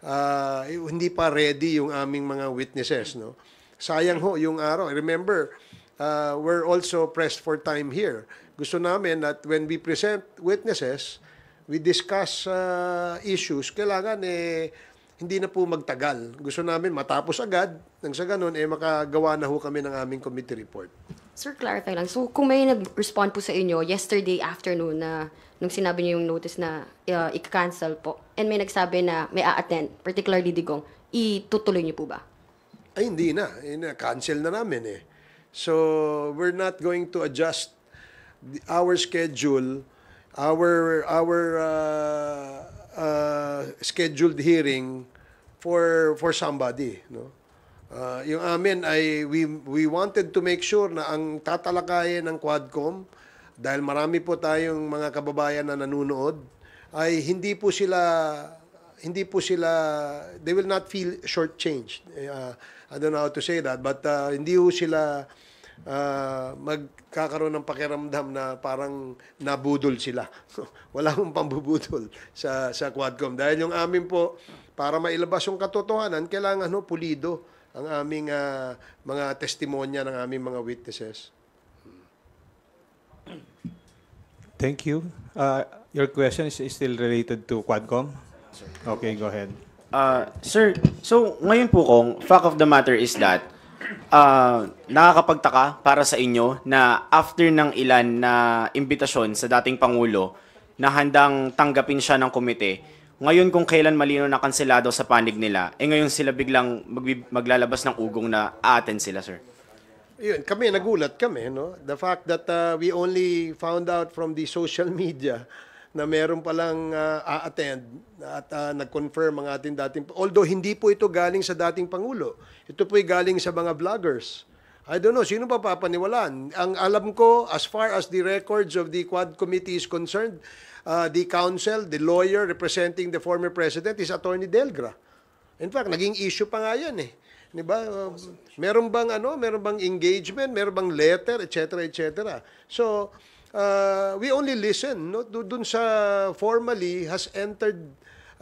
uh, hindi pa ready yung aming mga witnesses, no? Sayang ho yung araw. Remember, uh, we're also pressed for time here. Gusto namin that when we present witnesses, we discuss uh, issues, kailangan eh, hindi na po magtagal. Gusto namin matapos agad, nang sa ganun, eh, makagawa na ho kami ng aming committee report. Sir, clarify lang. So, kung may nag-respond po sa inyo yesterday afternoon na nung sinabi niyo yung notice na uh, i-cancel po, and may nagsabi na may a-attend, particularly Digong, itutuloy niyo po ba? ay hindi na, cancel na namin eh. So, we're not going to adjust the, our schedule, our our uh, uh, scheduled hearing for for somebody, no? Uh, yung amin ay we we wanted to make sure na ang tatalakayin ng Quadcom dahil marami po tayong mga kababayan na nanonood ay hindi po sila hindi po sila they will not feel shortchanged. Eh, uh, I don't know how to say that, but uh, hindi ho sila uh, magkakaroon ng pakiramdam na parang nabudol sila. Wala hong pambubudol sa, sa Quadcom. Dahil yung amin po, para mailabas yung katotohanan, kailangan ho, pulido ang aming uh, mga testimonya ng aming mga witnesses. Thank you. Uh, your question is still related to Quadcom? Okay, go ahead. Uh, sir, so ngayon po kong, fact of the matter is that uh, nakakapagtaka para sa inyo na after ng ilan na imbitasyon sa dating Pangulo na handang tanggapin siya ng komite, ngayon kung kailan malino na kanselado sa panig nila, eh ngayon sila biglang mag- maglalabas ng ugong na aaten sila, sir. Yun, kami, nagulat kami, no? The fact that uh, we only found out from the social media na meron palang uh, a-attend at uh, nag-confirm ang ating dating... Although hindi po ito galing sa dating Pangulo. Ito po ay galing sa mga vloggers. I don't know, sino pa papaniwalaan? Ang alam ko, as far as the records of the Quad Committee is concerned, uh, the counsel, the lawyer representing the former president is Attorney Delgra. In fact, naging issue pa nga yan eh. 'di ba? Uh, meron bang ano, meron bang engagement, meron bang letter, etc., etc. So, uh, we only listen. No? doon sa formally has entered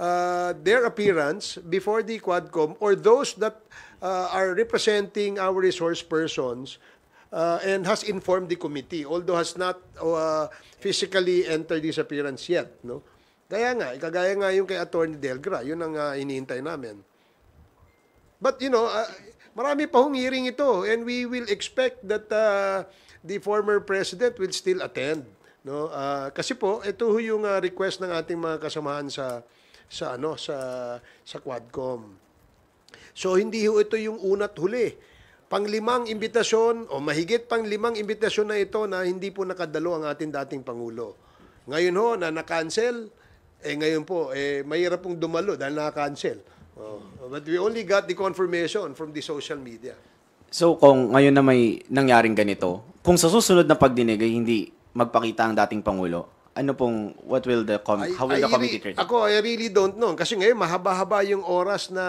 uh, their appearance before the Quadcom or those that uh, are representing our resource persons uh, and has informed the committee, although has not uh, physically entered this appearance yet. No? Kaya nga, ikagaya nga yung kay Attorney Delgra, yun ang uh, iniintay namin. But you know, uh, marami pa hong hearing ito and we will expect that uh, the former president will still attend. No? Uh, kasi po, ito ho yung uh, request ng ating mga kasamahan sa sa ano sa sa Quadcom. So hindi ho ito yung unat huli. Panglimang imbitasyon o mahigit pang limang imbitasyon na ito na hindi po nakadalo ang ating dating pangulo. Ngayon ho na na-cancel, eh ngayon po eh mahirap pong dumalo dahil na-cancel. Oh, but we only got the confirmation from the social media. So kung ngayon na may nangyaring ganito, kung sa susunod na pagdinig ay hindi magpakita ang dating Pangulo, ano pong, what will the, com- I, how will I, the committee really, Ako, I really don't know. Kasi ngayon, mahaba-haba yung oras na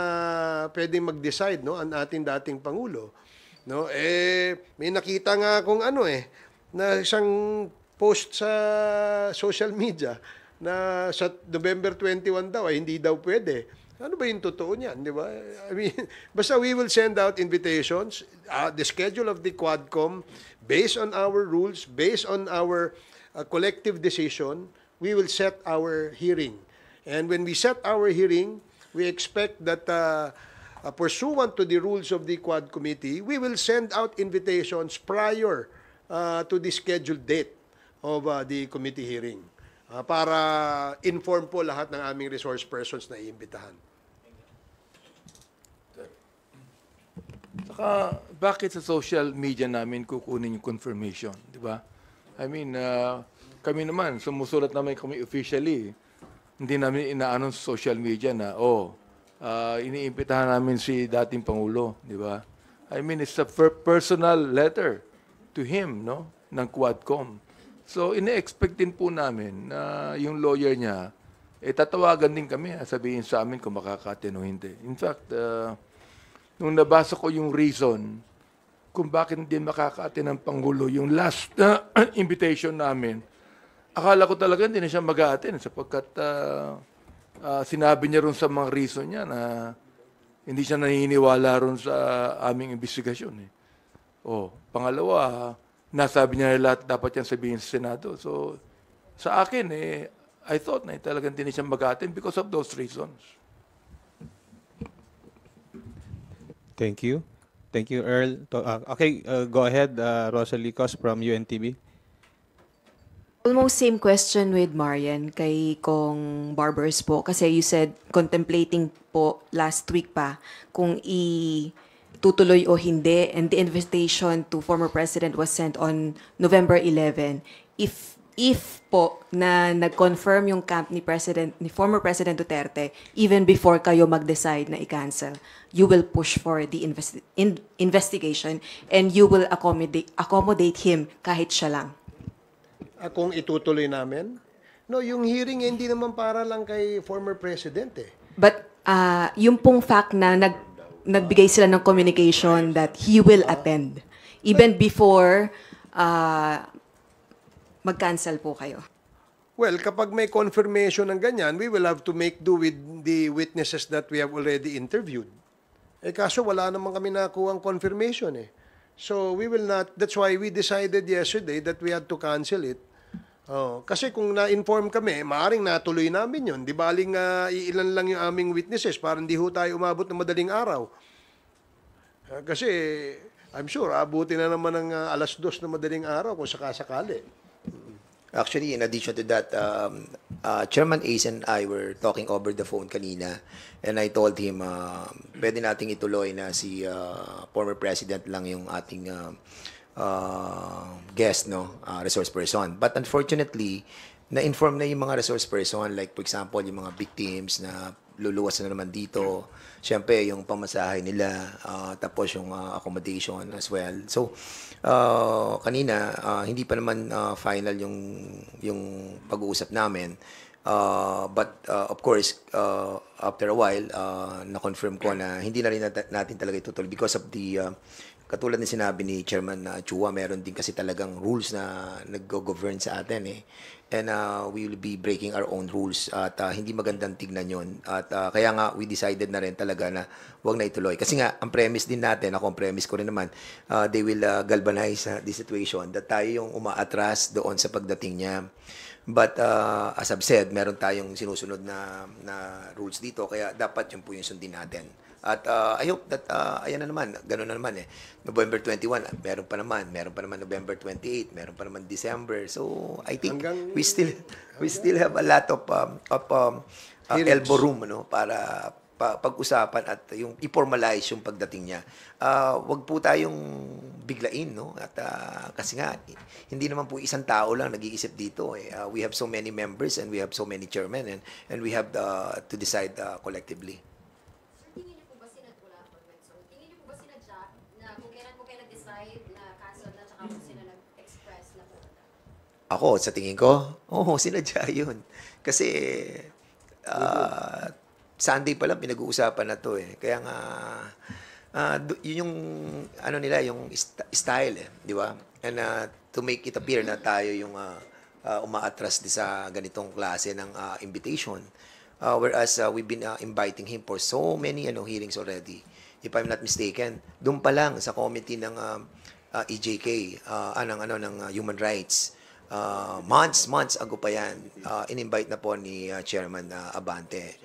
pwedeng mag-decide no, ang ating dating Pangulo. No, eh, may nakita nga kung ano eh, na isang post sa social media na sa November 21 daw ay hindi daw pwede ano ba yung totoo niyan, di ba? I mean, basta we will send out invitations, uh, the schedule of the Quadcom, based on our rules, based on our uh, collective decision, we will set our hearing. And when we set our hearing, we expect that uh, uh, pursuant to the rules of the Quad Committee, we will send out invitations prior uh, to the scheduled date of uh, the committee hearing. Ah, para inform po lahat ng aming resource persons na iimbitahan. Saka, bakit sa social media namin kukunin yung confirmation, di ba? I mean, uh, kami naman, sumusulat naman kami officially. Hindi namin inaano sa social media na, oh, uh, iniimbitahan namin si dating Pangulo, di ba? I mean, it's a personal letter to him, no? Ng Quadcom. So, ine-expect din po namin na yung lawyer niya, eh, tatawagan din kami, ah, sabihin sa amin kung makakatin o hindi. In fact, uh, nung nabasa ko yung reason kung bakit hindi makakaatin ng Pangulo yung last uh, invitation namin, akala ko talaga hindi na siya mag-aatin sapagkat uh, uh, sinabi niya ron sa mga reason niya na hindi siya naniniwala ron sa aming investigasyon. Eh. Oh, pangalawa, nasabi niya lahat dapat yan sabihin sa Senado. So, sa akin, eh, I thought na eh, talagang hindi siya mag-attend because of those reasons. Thank you. Thank you, Earl. Uh, okay, uh, go ahead, uh, Rosalie Cos from UNTV. Almost same question with Marian kay Kong Barbers po kasi you said contemplating po last week pa kung i- tutuloy o hindi and the invitation to former president was sent on November 11 if if po na nag-confirm yung camp ni president ni former president Duterte even before kayo mag-decide na i-cancel you will push for the investi in investigation and you will accommodate accommodate him kahit siya lang akong ah, itutuloy namin no yung hearing eh, hindi naman para lang kay former president eh but uh, yung pong fact na nag nagbigay sila ng communication that he will attend. Even before uh, mag-cancel po kayo. Well, kapag may confirmation ng ganyan, we will have to make do with the witnesses that we have already interviewed. Eh kaso wala naman kami nakuha ang confirmation eh. So we will not, that's why we decided yesterday that we had to cancel it Oh, kasi kung na-inform kami, maaring natuloy namin yun. Di baling uh, iilan lang yung aming witnesses para hindi ho tayo umabot ng madaling araw. Uh, kasi I'm sure abuti na naman ng uh, alas dos na madaling araw kung sakasakali. Actually, in addition to that, um, uh, Chairman Ace and I were talking over the phone kanina and I told him, uh, pwede nating ituloy na si uh, former president lang yung ating uh, uh, guest, no? Uh, resource person. But unfortunately, na-inform na yung mga resource person, like for example, yung mga victims na luluwas na naman dito. Siyempre, yung pamasahe nila, uh, tapos yung uh, accommodation as well. So, uh, kanina, uh, hindi pa naman uh, final yung, yung pag-uusap namin. Uh, but uh, of course, uh, after a while, uh, na-confirm ko na hindi na rin nat- natin talaga itutuloy because of the uh, katulad na sinabi ni Chairman na uh, Chua, meron din kasi talagang rules na nag-govern sa atin eh. And uh, we will be breaking our own rules at uh, hindi magandang tignan yon At uh, kaya nga we decided na rin talaga na huwag na ituloy. Kasi nga ang premise din natin, ako ang premise ko rin naman, uh, they will uh, galvanize uh, the situation that tayo yung umaatras doon sa pagdating niya. But uh, as I've said, meron tayong sinusunod na, na rules dito kaya dapat yun po yung sundin natin. At uh, I hope that, uh, ayan na naman, ganoon na naman eh. November 21, ah, meron pa naman. Meron pa naman November 28, meron pa naman December. So, I think hanggang, we still we still have a lot of, um, of um, uh, elbow room no, para pa, pag-usapan at yung i-formalize yung pagdating niya. Uh, wag po tayong biglain, no? At uh, kasi nga, hindi naman po isang tao lang nag-iisip dito. Eh. Uh, we have so many members and we have so many chairmen and, and we have the, to decide uh, collectively. Ako, sa tingin ko, oo, oh, sinadya yun. Kasi, uh, Sunday pa lang pinag-uusapan na to eh. Kaya nga, uh, yun yung, ano nila, yung st- style eh, di ba? And uh, to make it appear na tayo yung uh, uh, umaatras di sa ganitong klase ng uh, invitation. Uh, whereas uh, we've been uh, inviting him for so many ano, hearings already. If I'm not mistaken, doon pa lang sa committee ng uh, uh, EJK, uh, anong, ano, ng uh, human rights, uh, months, months ago pa yan, uh, in-invite na po ni uh, Chairman uh, Abante.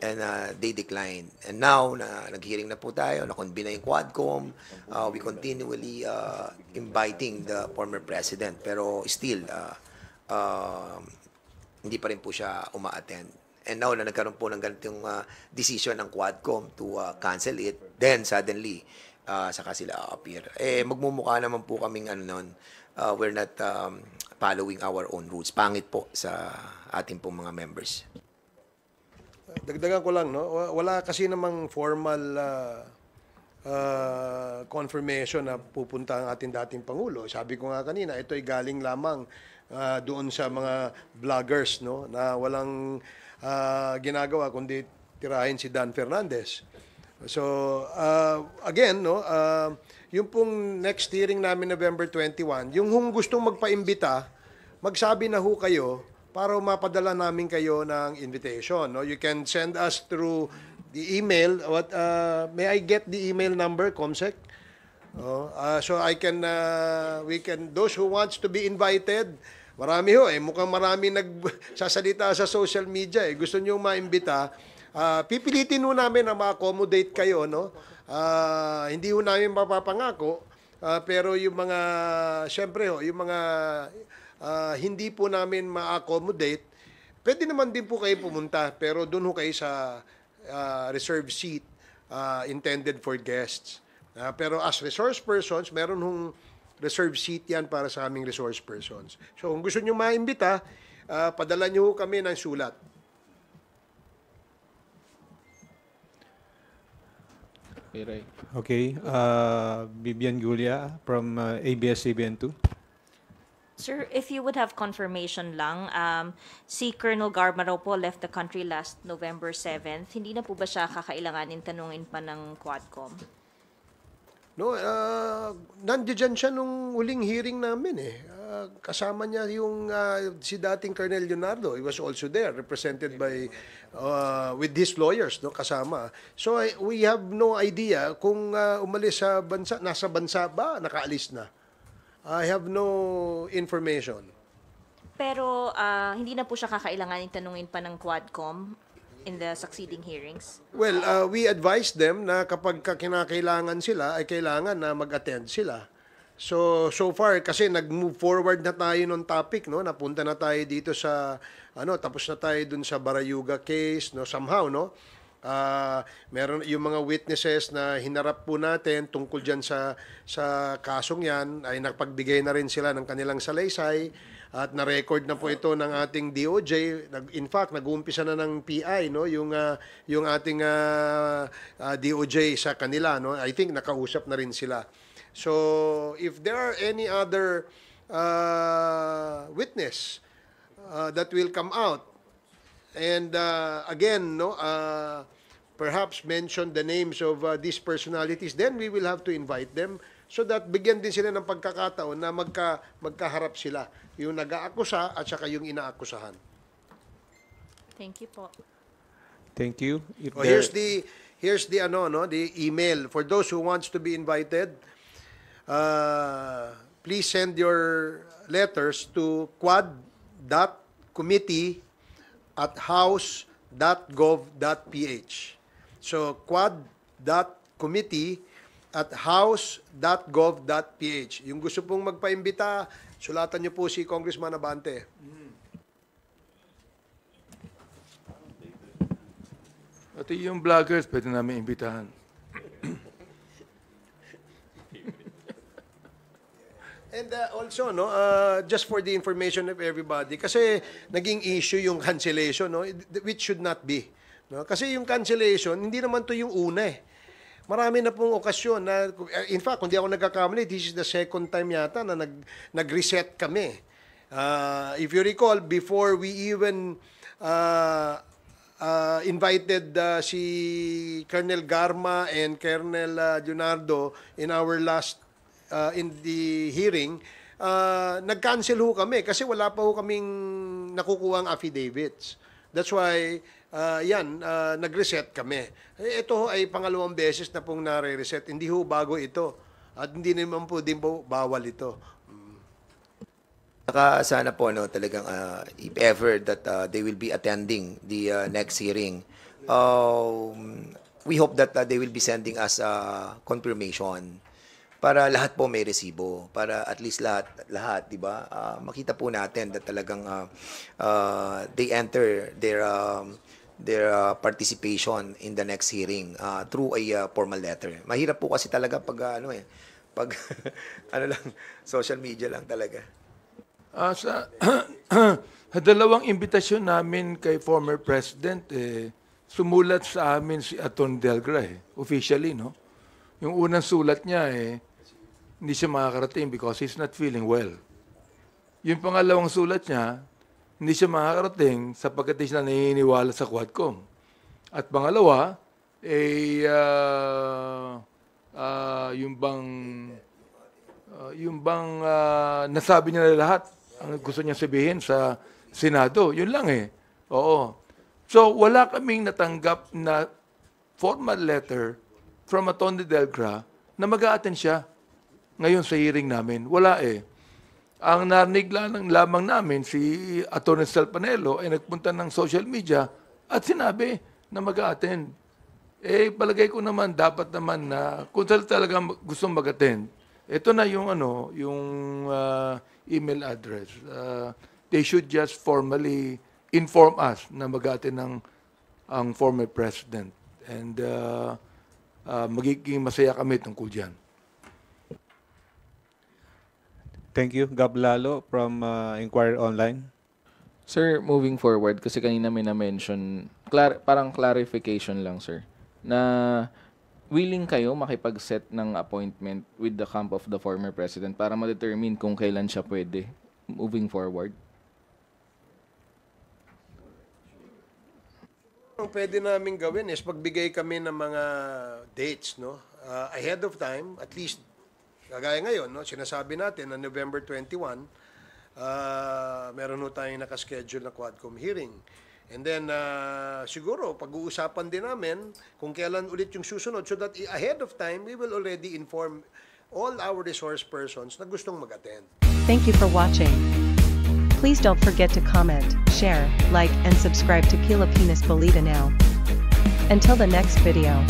And uh, they declined. And now, na, nag-hearing na po tayo, na-convene na yung Quadcom. Uh, we continually uh, inviting the former president. Pero still, uh, uh, hindi pa rin po siya uma-attend. And now na nagkaroon po ng ganitong uh, decision ng Quadcom to uh, cancel it, then suddenly, uh, saka sila appear. Eh, magmumukha naman po kaming ano nun, uh, we're not um, following our own rules. Pangit po sa ating pong mga members. Dagdagan ko lang, no? Wala kasi namang formal uh, uh, confirmation na pupunta ang ating dating Pangulo. Sabi ko nga kanina, ito ay galing lamang uh, doon sa mga vloggers, no? Na walang uh, ginagawa kundi tirahin si Dan Fernandez. So, uh, again, no? Uh, yung pong next hearing namin November 21, yung kung gustong magpaimbita, magsabi na ho kayo para mapadala namin kayo ng invitation. No? You can send us through the email. What, uh, may I get the email number, Comsec? Oh, uh, so I can, uh, we can, those who wants to be invited, marami ho eh, mukhang marami nagsasalita sa social media eh. Gusto nyo maimbita, uh, pipilitin ho namin na ma-accommodate kayo, no? Uh, hindi ho namin mapapangako, uh, pero yung mga, syempre ho, yung mga uh, hindi po namin ma-accommodate, pwede naman din po kayo pumunta, pero doon ho kayo sa uh, reserve seat uh, intended for guests. Uh, pero as resource persons, meron hong reserve seat yan para sa aming resource persons. So kung gusto nyo maimbita, uh, padala nyo kami ng sulat. Piray. Okay. Uh, Bibian Gulia from uh, ABS-CBN2. Sir, if you would have confirmation lang, um, si Colonel Garmaro po left the country last November 7th. Hindi na po ba siya kakailanganin tanungin pa ng Quadcom? No, uh, nandiyan siya nung uling hearing namin eh kasama niya yung uh, si dating Colonel Leonardo. He was also there, represented by, uh, with his lawyers, no, kasama. So I, we have no idea kung uh, umalis sa bansa, nasa bansa ba, nakaalis na. I have no information. Pero uh, hindi na po siya kakailangan tanungin pa ng Quadcom in the succeeding hearings? Well, uh, we advise them na kapag kinakailangan sila, ay kailangan na mag-attend sila. So, so far, kasi nag-move forward na tayo ng topic, no? Napunta na tayo dito sa, ano, tapos na tayo dun sa Barayuga case, no? Somehow, no? Uh, meron yung mga witnesses na hinarap po natin tungkol diyan sa sa kasong 'yan ay nagpagbigay na rin sila ng kanilang salaysay at na-record na po ito ng ating DOJ. nag In fact, nag-uumpisa na ng PI no yung uh, yung ating uh, ah, uh, DOJ sa kanila no. I think nakausap na rin sila. So, if there are any other uh, witness uh, that will come out, and uh, again, no, uh, perhaps mention the names of uh, these personalities, then we will have to invite them so that bigyan din sila ng pagkakataon na magka, magkaharap sila, yung nag-aakusa at saka yung inaakusahan. Thank you po. Thank you. If oh, here's the here's the ano no, the email for those who wants to be invited uh, please send your letters to quad.committee at house.gov.ph. So, quad.committee at house.gov.ph. Yung gusto pong magpaimbita, sulatan niyo po si Congressman Abante. Pati yung vloggers, pwede namin imbitahan. And uh, also, no, uh, just for the information of everybody, kasi naging issue yung cancellation, no, which should not be. No? Kasi yung cancellation, hindi naman to yung una eh. Marami na pong okasyon na, eh, in fact, hindi ako nagkakamali, this is the second time yata na nag, nag-reset kami. Uh, if you recall, before we even uh, uh, invited uh, si Colonel Garma and Colonel uh, in our last uh, in the hearing, uh, nag-cancel ho kami kasi wala pa ho kaming nakukuha ang affidavits. That's why, uh, yan, uh, nag-reset kami. Eh, ito ho ay pangalawang beses na pong nare-reset. Hindi ho bago ito. At hindi naman po din po bawal ito. Saka sana po no, talagang uh, if ever that uh, they will be attending the uh, next hearing, um, we hope that uh, they will be sending us uh, confirmation para lahat po may resibo, para at least lahat, lahat di ba? Uh, makita po natin na talagang uh, uh, they enter their um, their uh, participation in the next hearing uh, through a uh, formal letter. Mahirap po kasi talaga pag uh, ano eh, pag ano lang social media lang talaga. Uh, sa dalawang imbitasyon namin kay former president eh sumulat sa amin si Aton Delgra eh, officially no. Yung unang sulat niya eh hindi siya makakarating because he's not feeling well. Yung pangalawang sulat niya, hindi siya makakarating sapagkat siya naniniwala sa Quadcom. At pangalawa, eh, uh, uh, yung bang, uh, yung bang uh, nasabi niya na lahat, ang gusto niya sabihin sa Senado, yun lang eh. Oo. So, wala kaming natanggap na formal letter from Atty. Delgra na mag a siya. Ngayon sa hearing namin, wala eh. Ang narinig lang lamang namin, si Atty. Salpanelo ay nagpunta ng social media at sinabi na mag-attend. Eh, palagay ko naman, dapat naman na kung talaga gusto mag-attend, ito na yung ano, yung uh, email address. Uh, they should just formally inform us na mag-attend ng ang former president. And uh, uh, magiging masaya kami tungkol dyan. Thank you. Gab Lalo from uh, Inquire Online. Sir, moving forward, kasi kanina may na-mention, clar- parang clarification lang, sir, na willing kayo makipag-set ng appointment with the camp of the former president para ma-determine kung kailan siya pwede moving forward? Ang pwede namin gawin is pagbigay kami ng mga dates, no? Uh, ahead of time, at least Kagaya ngayon, no, sinasabi natin na November 21, uh, ah, meron ho tayong nakaschedule na Quadcom hearing. And then, uh, siguro, pag-uusapan din namin kung kailan ulit yung susunod so that ahead of time, we will already inform all our resource persons na gustong mag-attend. Thank you for watching. Please don't forget to comment, share, like, and subscribe to Pilipinas Balita Now. Until the next video.